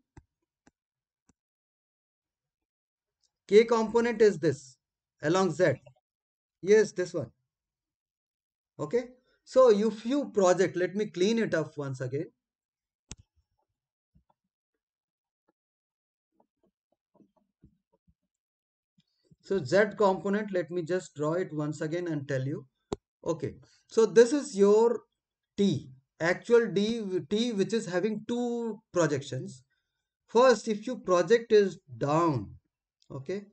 k component is this along z. Yes, this one. Okay. So if you project, let me clean it up once again. So Z component, let me just draw it once again and tell you. Okay, so this is your T, actual D, T which is having two projections. First, if you project is down, okay,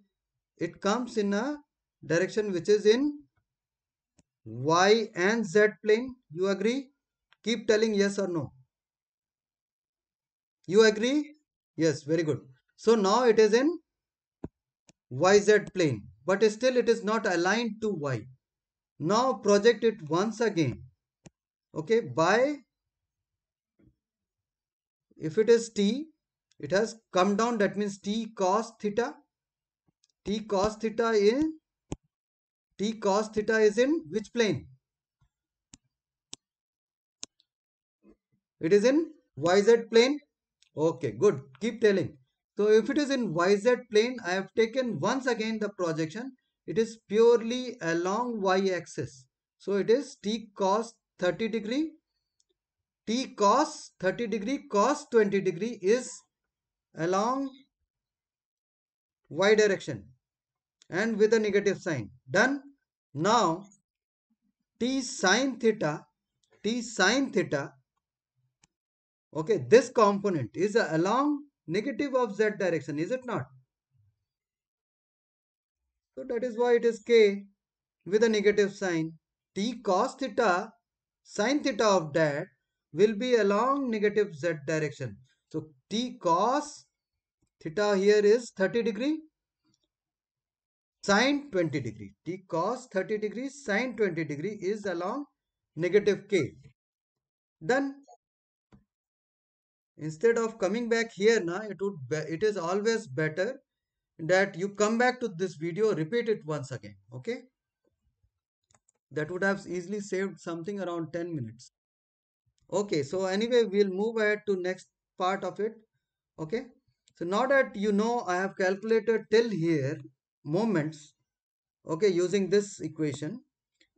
it comes in a direction which is in y and z plane you agree keep telling yes or no you agree yes very good so now it is in yz plane but still it is not aligned to y now project it once again okay by if it is t it has come down that means t cos theta t cos theta in T cos theta is in which plane? It is in YZ plane. Okay, good. Keep telling. So if it is in YZ plane, I have taken once again the projection. It is purely along Y axis. So it is T cos 30 degree. T cos 30 degree cos 20 degree is along Y direction and with a negative sign. Done. Now t sine theta, t sine theta, okay, this component is along negative of z direction, is it not? So that is why it is k with a negative sign. t cos theta, sine theta of that will be along negative z direction. So t cos theta here is 30 degree sine 20 degree. T cos 30 degree sine 20 degree is along negative k. Then Instead of coming back here, now, it would it is always better that you come back to this video, repeat it once again. Okay. That would have easily saved something around 10 minutes. Okay, so anyway, we'll move ahead to next part of it. Okay. So now that you know I have calculated till here, moments okay using this equation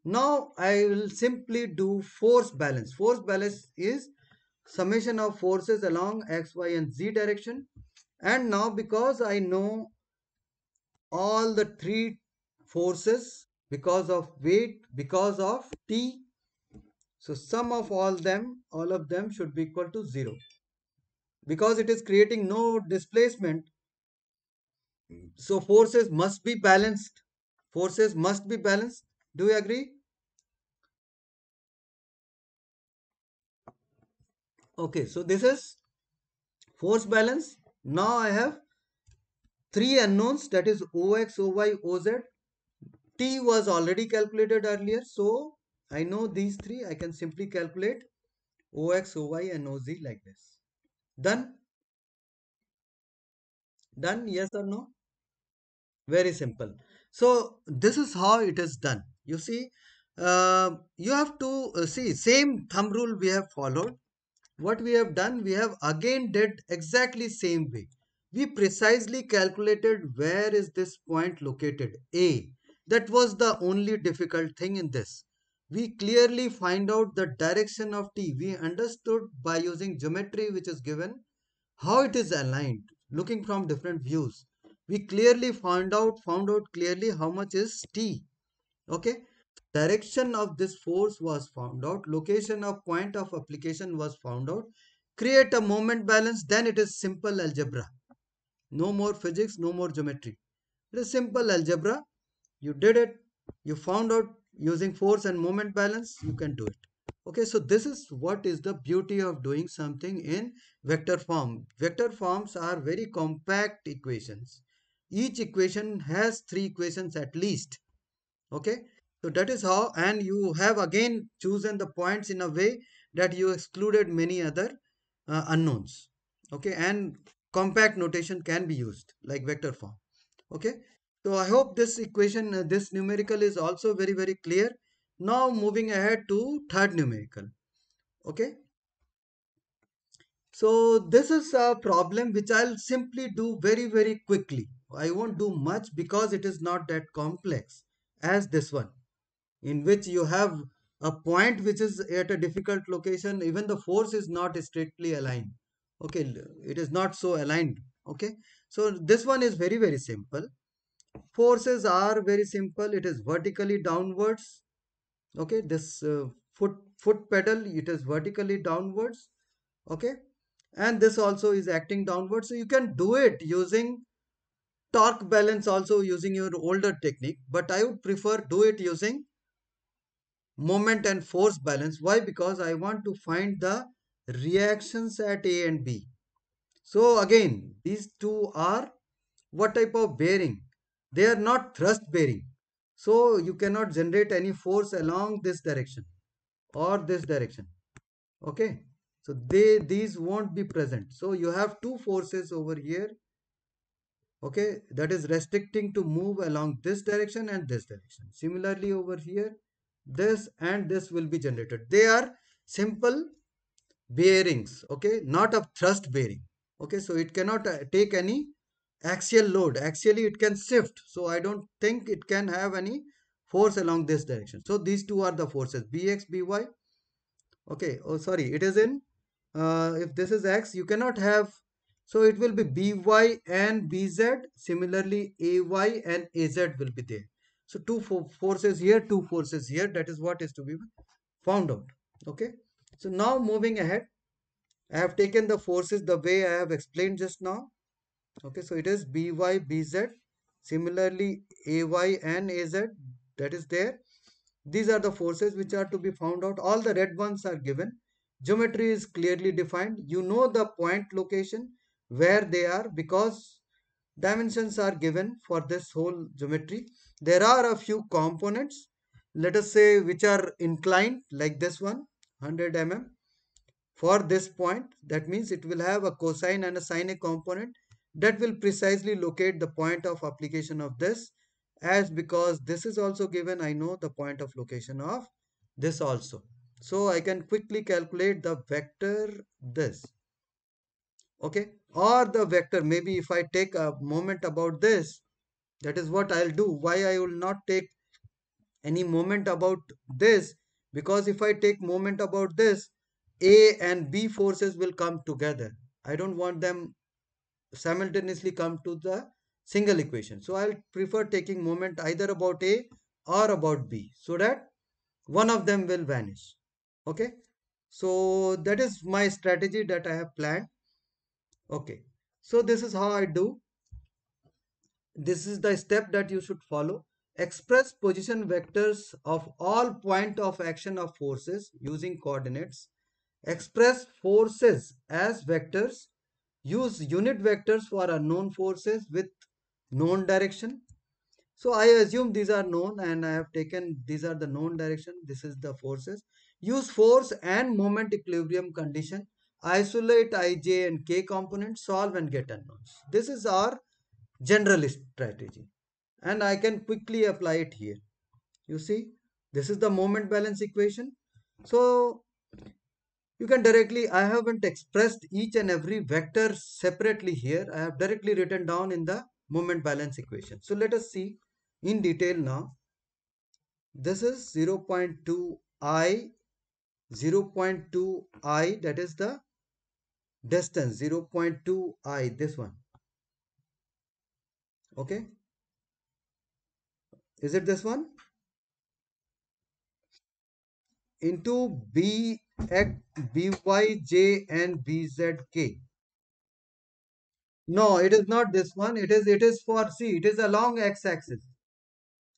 now i will simply do force balance force balance is summation of forces along x y and z direction and now because i know all the three forces because of weight because of t so sum of all them all of them should be equal to zero because it is creating no displacement so forces must be balanced forces must be balanced do you agree okay so this is force balance now i have three unknowns that is ox oy oz t was already calculated earlier so i know these three i can simply calculate ox oy and oz like this done done yes or no very simple so this is how it is done you see uh, you have to uh, see same thumb rule we have followed what we have done we have again did exactly same way we precisely calculated where is this point located a that was the only difficult thing in this we clearly find out the direction of t we understood by using geometry which is given how it is aligned looking from different views we clearly found out found out clearly how much is t okay direction of this force was found out location of point of application was found out create a moment balance then it is simple algebra no more physics no more geometry it is simple algebra you did it you found out using force and moment balance you can do it okay so this is what is the beauty of doing something in vector form vector forms are very compact equations each equation has three equations at least okay so that is how and you have again chosen the points in a way that you excluded many other uh, unknowns okay and compact notation can be used like vector form okay so i hope this equation uh, this numerical is also very very clear now moving ahead to third numerical okay so this is a problem which i'll simply do very very quickly I won't do much because it is not that complex as this one in which you have a point which is at a difficult location even the force is not strictly aligned okay it is not so aligned okay so this one is very very simple forces are very simple it is vertically downwards okay this uh, foot foot pedal it is vertically downwards okay and this also is acting downwards so you can do it using torque balance also using your older technique but I would prefer do it using moment and force balance. Why? Because I want to find the reactions at A and B. So again these two are what type of bearing? They are not thrust bearing. So you cannot generate any force along this direction or this direction. Okay. So they these won't be present. So you have two forces over here okay that is restricting to move along this direction and this direction similarly over here this and this will be generated they are simple bearings okay not a thrust bearing okay so it cannot uh, take any axial load actually it can shift so i don't think it can have any force along this direction so these two are the forces bx by okay oh sorry it is in uh, if this is x you cannot have so it will be By and Bz. Similarly, Ay and Az will be there. So two forces here, two forces here. That is what is to be found out. Okay. So now moving ahead, I have taken the forces the way I have explained just now. Okay. So it is By, Bz. Similarly, Ay and Az. That is there. These are the forces which are to be found out. All the red ones are given. Geometry is clearly defined. You know the point location where they are because dimensions are given for this whole geometry. There are a few components let us say which are inclined like this one 100 mm for this point that means it will have a cosine and a sine component that will precisely locate the point of application of this as because this is also given I know the point of location of this also. So I can quickly calculate the vector this okay or the vector maybe if I take a moment about this that is what I'll do why I will not take any moment about this because if I take moment about this A and B forces will come together I don't want them simultaneously come to the single equation so I'll prefer taking moment either about A or about B so that one of them will vanish okay so that is my strategy that I have planned okay so this is how i do this is the step that you should follow express position vectors of all point of action of forces using coordinates express forces as vectors use unit vectors for unknown forces with known direction so i assume these are known and i have taken these are the known direction this is the forces use force and moment equilibrium condition isolate ij and k components, solve and get unknowns. This is our general strategy and I can quickly apply it here. You see, this is the moment balance equation. So you can directly, I haven't expressed each and every vector separately here. I have directly written down in the moment balance equation. So let us see in detail now. This is 0.2i, 0.2i that is the distance 0.2 i this one okay is it this one into b x b y j and b z k no it is not this one it is it is for c it is along x axis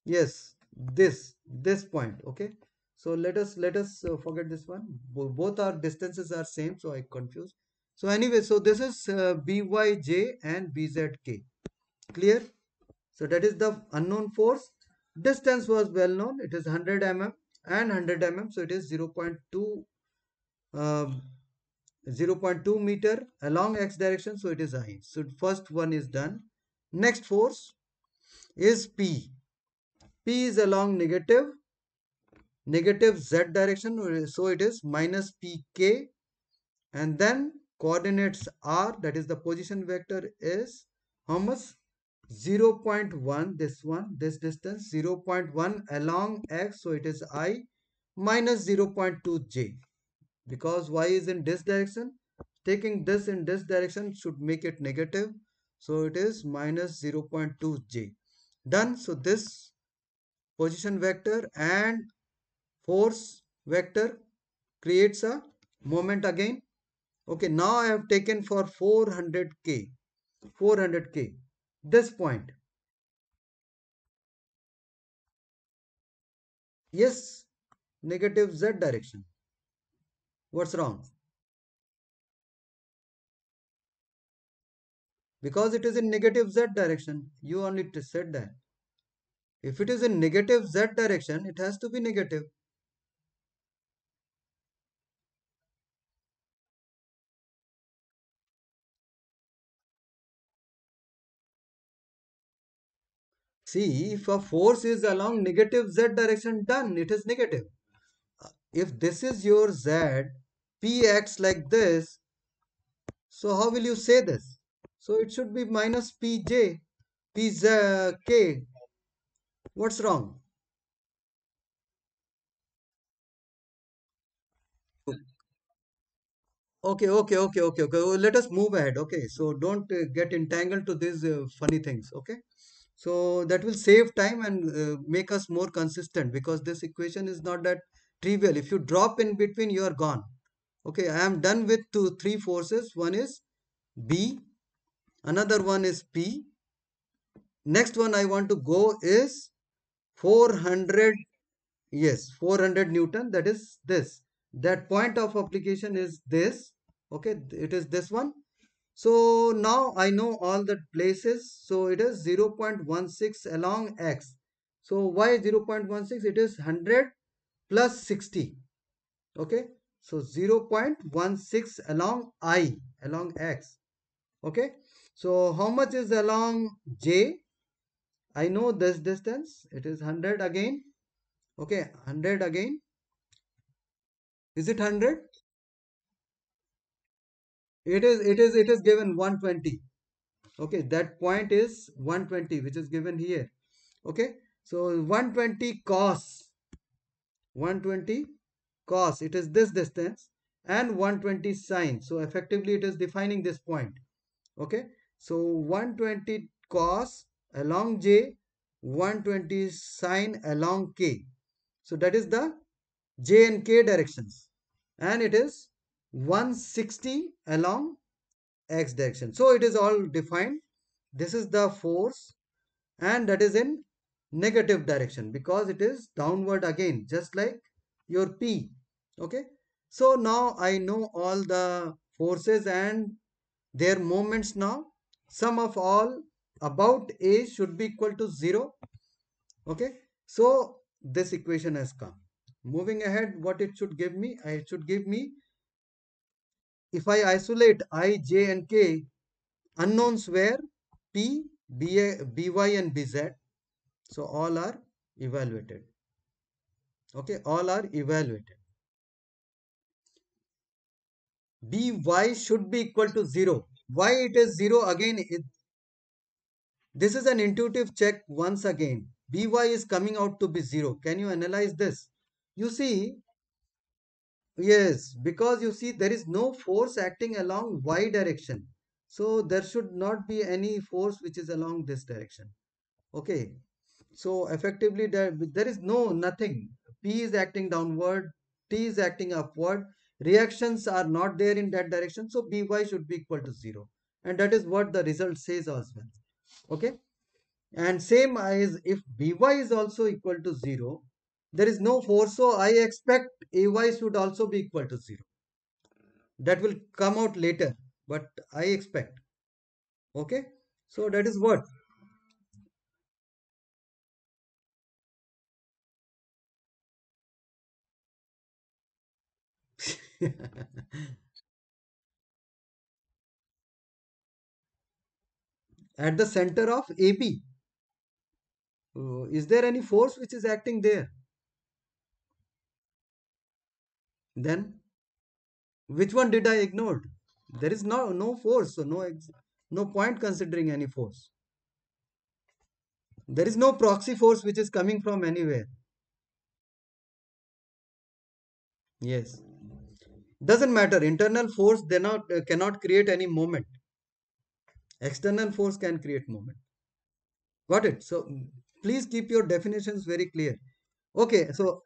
yes this this point okay so let us let us uh, forget this one both our distances are same so i confused so anyway so this is uh, byj and bzk clear so that is the unknown force distance was well known it is 100 mm and 100 mm so it is 0 0.2 uh, 0 0.2 meter along x direction so it is i so first one is done next force is p p is along negative negative z direction so it is minus pk and then coordinates are that is the position vector is how much 0 0.1 this one this distance 0 0.1 along x so it is i minus 0 0.2 j because y is in this direction taking this in this direction should make it negative so it is minus 0 0.2 j done so this position vector and force vector creates a moment again okay now i have taken for 400k 400k this point yes negative z direction what's wrong because it is in negative z direction you only said that if it is in negative z direction it has to be negative See, if a force is along negative z direction, done, it is negative. Uh, if this is your z, p acts like this, so how will you say this? So it should be minus pj, What's wrong? okay okay okay okay okay let us move ahead okay so don't uh, get entangled to these uh, funny things okay so that will save time and uh, make us more consistent because this equation is not that trivial if you drop in between you are gone okay i am done with two three forces one is b another one is p next one i want to go is 400 yes 400 newton that is this that point of application is this okay it is this one so now I know all the places. So it is 0.16 along x. So why 0.16? It is 100 plus 60. Okay. So 0.16 along i, along x. Okay. So how much is along j? I know this distance. It is 100 again. Okay. 100 again. Is it 100? it is it is it is given 120 okay that point is 120 which is given here okay so 120 cos 120 cos it is this distance and 120 sine so effectively it is defining this point okay so 120 cos along j 120 sine along k so that is the j and k directions and it is 160 along x direction. So it is all defined. This is the force and that is in negative direction because it is downward again just like your P. Okay. So now I know all the forces and their moments now. Sum of all about A should be equal to 0. Okay. So this equation has come. Moving ahead what it should give me? It should give me if I isolate i, j and k, unknowns were p, by and bz. So all are evaluated. Okay, all are evaluated. by should be equal to 0. Why it is 0 again? It, this is an intuitive check once again. by is coming out to be 0. Can you analyze this? You see, Yes, because you see, there is no force acting along y direction. So there should not be any force which is along this direction. Okay. So effectively, there, there is no nothing. P is acting downward, T is acting upward. Reactions are not there in that direction. So By should be equal to 0. And that is what the result says as well. Okay. And same is if By is also equal to 0, there is no 4 so I expect Ay should also be equal to 0 that will come out later but I expect okay so that is what at the center of AB. Uh, is there any force which is acting there? then which one did I ignore? There is no no force, so no no point considering any force. There is no proxy force which is coming from anywhere. Yes, doesn't matter. Internal force they not uh, cannot create any moment. External force can create moment. Got it? So please keep your definitions very clear. Okay, so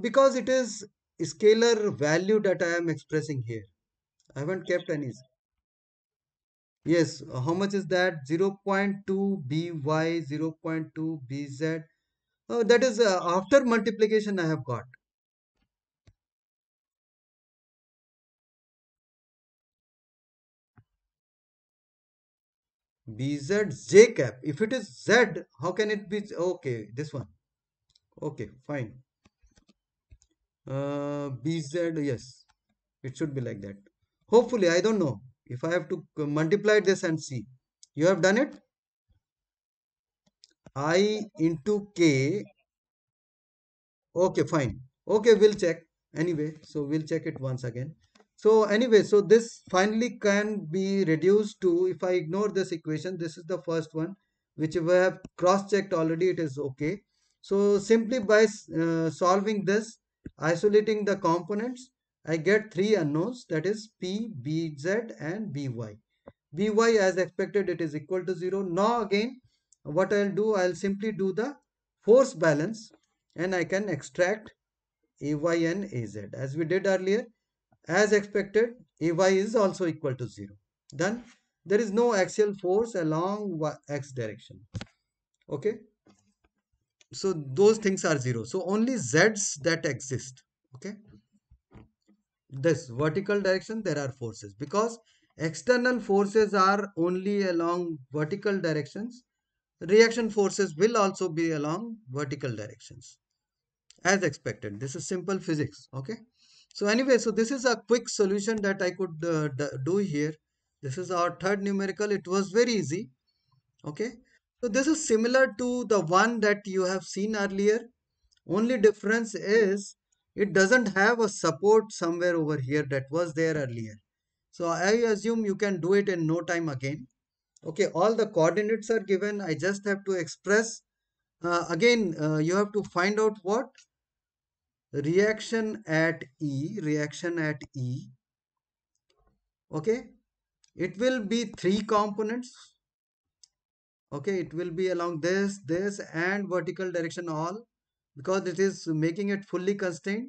because it is scalar value that I am expressing here. I haven't kept any. Yes, how much is that? 0.2 by, 0.2 bz. Oh, that is uh, after multiplication I have got. bz j cap if it is z how can it be okay this one okay fine uh, bz yes it should be like that hopefully i don't know if i have to uh, multiply this and see you have done it i into k okay fine okay we'll check anyway so we'll check it once again so anyway so this finally can be reduced to if i ignore this equation this is the first one which we have cross checked already it is okay so simply by uh, solving this Isolating the components, I get three unknowns that is P, BZ and BY. BY as expected it is equal to 0. Now again what I'll do, I'll simply do the force balance and I can extract AY and AZ as we did earlier. As expected AY is also equal to 0. Done. There is no axial force along X direction. Okay so those things are zero so only z's that exist okay this vertical direction there are forces because external forces are only along vertical directions reaction forces will also be along vertical directions as expected this is simple physics okay so anyway so this is a quick solution that i could uh, do here this is our third numerical it was very easy okay so this is similar to the one that you have seen earlier. Only difference is it doesn't have a support somewhere over here that was there earlier. So I assume you can do it in no time again. Okay, all the coordinates are given. I just have to express. Uh, again, uh, you have to find out what? Reaction at E, reaction at E. Okay, it will be three components okay it will be along this this and vertical direction all because it is making it fully constrained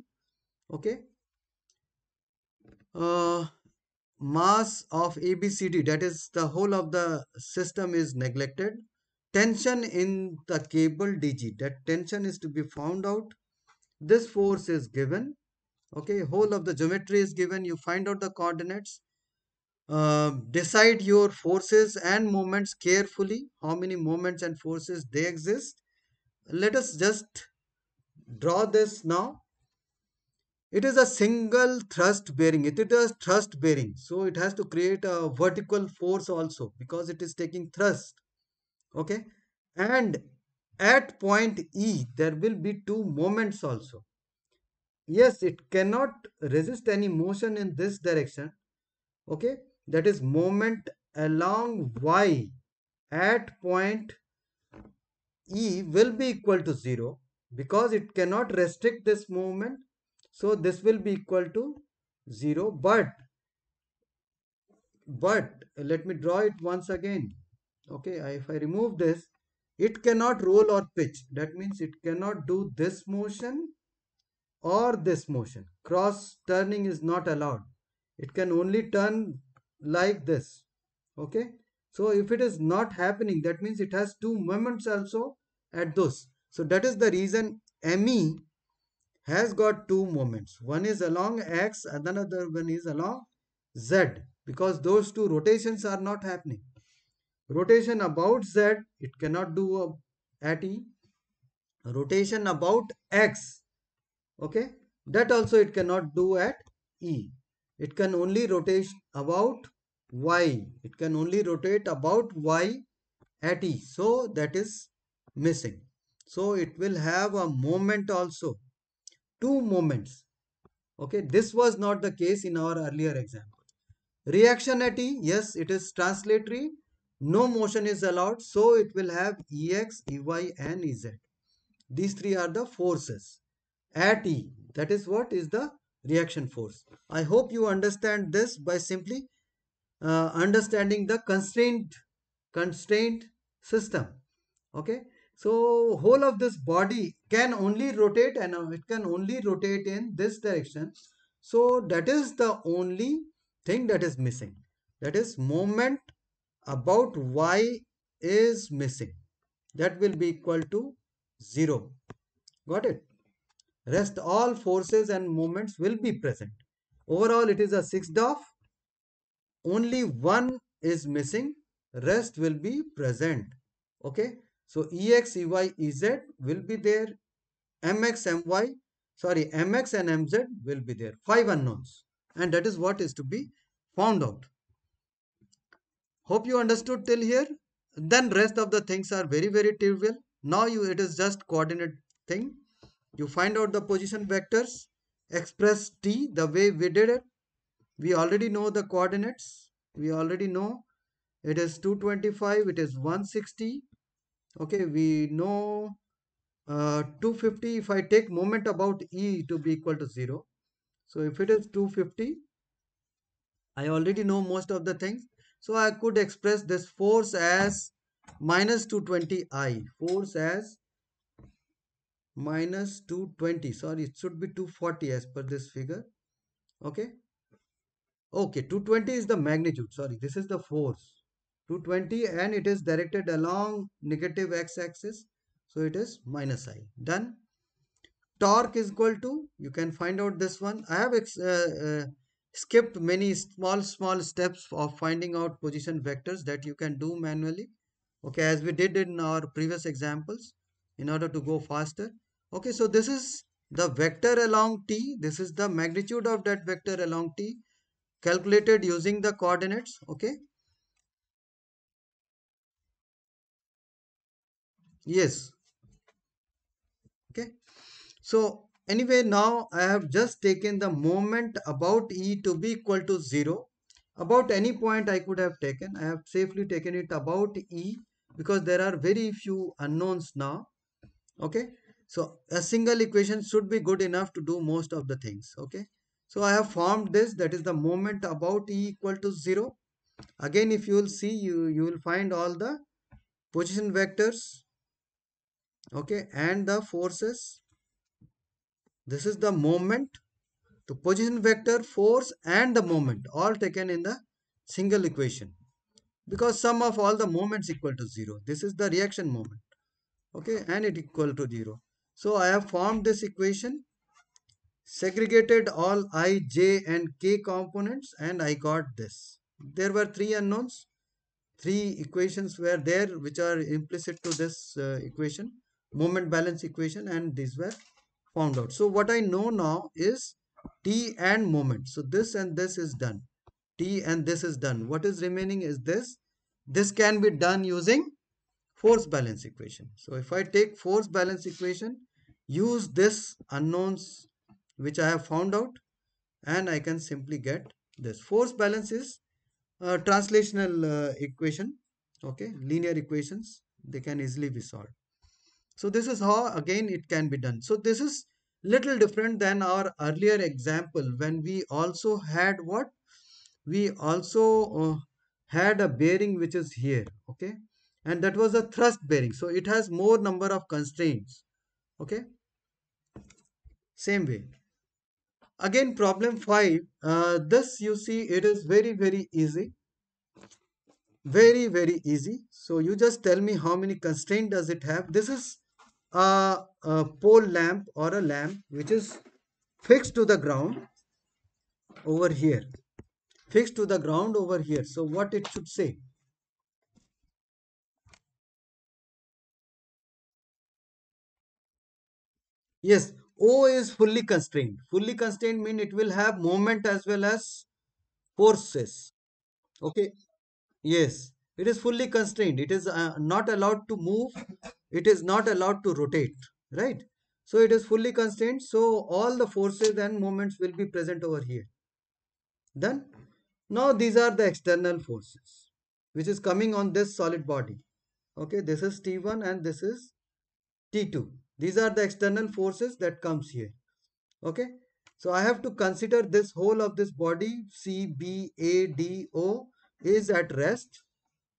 okay uh, mass of ABCD that is the whole of the system is neglected tension in the cable DG that tension is to be found out this force is given okay whole of the geometry is given you find out the coordinates uh, decide your forces and moments carefully how many moments and forces they exist let us just draw this now it is a single thrust bearing It is a thrust bearing so it has to create a vertical force also because it is taking thrust okay and at point e there will be two moments also yes it cannot resist any motion in this direction okay that is moment along y at point E will be equal to 0 because it cannot restrict this movement. So this will be equal to 0 but but let me draw it once again okay if I remove this it cannot roll or pitch that means it cannot do this motion or this motion cross turning is not allowed it can only turn like this okay so if it is not happening that means it has two moments also at those so that is the reason ME has got two moments one is along X and another one is along Z because those two rotations are not happening rotation about Z it cannot do a, at E rotation about X okay that also it cannot do at E it can only rotate about y it can only rotate about y at e so that is missing so it will have a moment also two moments okay this was not the case in our earlier example reaction at e yes it is translatory no motion is allowed so it will have ex ey and ez these three are the forces at e that is what is the reaction force i hope you understand this by simply uh, understanding the constraint constraint system okay so whole of this body can only rotate and uh, it can only rotate in this direction so that is the only thing that is missing that is moment about y is missing that will be equal to 0 got it rest all forces and moments will be present overall it is a sixth of only one is missing rest will be present okay so ex ey ez will be there mx my sorry mx and mz will be there five unknowns and that is what is to be found out hope you understood till here then rest of the things are very very trivial now you it is just coordinate thing you find out the position vectors express t the way we did it we already know the coordinates we already know it is 225 it is 160 okay we know uh, 250 if I take moment about E to be equal to 0 so if it is 250 I already know most of the things so I could express this force as minus 220 I force as minus 220 sorry it should be 240 as per this figure okay okay 220 is the magnitude sorry this is the force 220 and it is directed along negative x axis so it is minus i done torque is equal to you can find out this one i have uh, uh, skipped many small small steps of finding out position vectors that you can do manually okay as we did in our previous examples in order to go faster okay so this is the vector along t this is the magnitude of that vector along t calculated using the coordinates okay yes okay so anyway now I have just taken the moment about E to be equal to 0 about any point I could have taken I have safely taken it about E because there are very few unknowns now okay so a single equation should be good enough to do most of the things okay so I have formed this that is the moment about E equal to 0. Again if you will see you, you will find all the position vectors okay and the forces. This is the moment the position vector force and the moment all taken in the single equation because sum of all the moments equal to 0 this is the reaction moment okay and it equal to 0 so I have formed this equation segregated all i, j and k components and I got this. There were three unknowns. Three equations were there which are implicit to this uh, equation, moment balance equation and these were found out. So what I know now is t and moment. So this and this is done. t and this is done. What is remaining is this. This can be done using force balance equation. So if I take force balance equation, use this unknowns which I have found out and I can simply get this force balance is a translational uh, equation okay linear equations they can easily be solved so this is how again it can be done so this is little different than our earlier example when we also had what we also uh, had a bearing which is here okay and that was a thrust bearing so it has more number of constraints okay same way again problem 5 uh, this you see it is very very easy very very easy so you just tell me how many constraint does it have this is a, a pole lamp or a lamp which is fixed to the ground over here fixed to the ground over here so what it should say yes O is fully constrained. Fully constrained mean it will have moment as well as forces. Okay. Yes. It is fully constrained. It is uh, not allowed to move. It is not allowed to rotate. Right. So it is fully constrained. So all the forces and moments will be present over here. Then, Now these are the external forces which is coming on this solid body. Okay. This is T1 and this is T2 these are the external forces that comes here okay so i have to consider this whole of this body c b a d o is at rest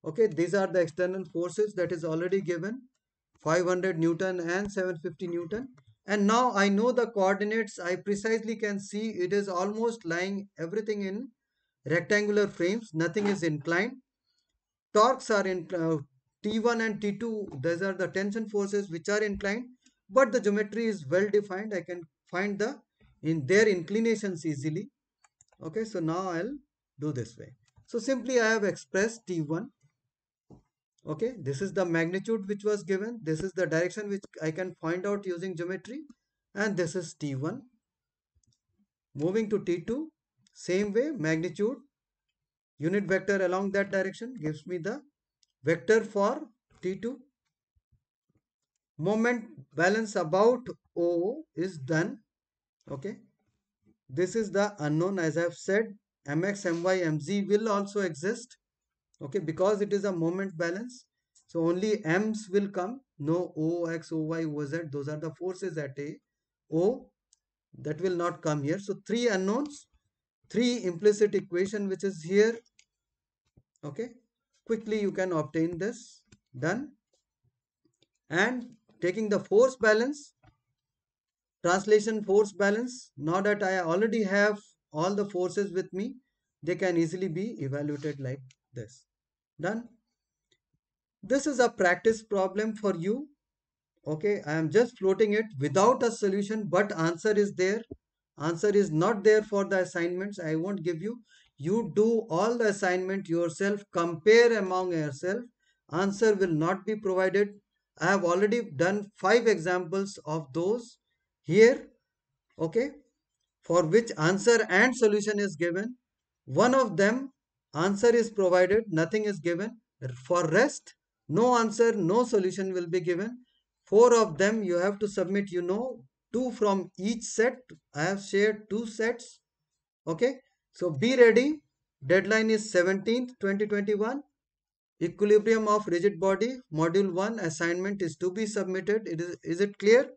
okay these are the external forces that is already given 500 newton and 750 newton and now i know the coordinates i precisely can see it is almost lying everything in rectangular frames nothing is inclined torques are in uh, t1 and t2 these are the tension forces which are inclined but the geometry is well defined i can find the in their inclinations easily okay so now i'll do this way so simply i have expressed t1 okay this is the magnitude which was given this is the direction which i can find out using geometry and this is t1 moving to t2 same way magnitude unit vector along that direction gives me the vector for t2 moment balance about O is done. Okay. This is the unknown as I have said. Mx, My, Mz will also exist. Okay. Because it is a moment balance. So only M's will come. No O, X, O, Y, O, Z. Those are the forces at A. O that will not come here. So three unknowns, three implicit equation which is here. Okay. Quickly you can obtain this. Done. And taking the force balance translation force balance now that I already have all the forces with me they can easily be evaluated like this done this is a practice problem for you okay I am just floating it without a solution but answer is there answer is not there for the assignments I won't give you you do all the assignment yourself compare among yourself answer will not be provided I have already done five examples of those here. Okay. For which answer and solution is given. One of them answer is provided. Nothing is given. For rest, no answer, no solution will be given. Four of them you have to submit. You know, two from each set. I have shared two sets. Okay. So be ready. Deadline is 17th, 2021. Equilibrium of rigid body module 1 assignment is to be submitted. It is, is it clear?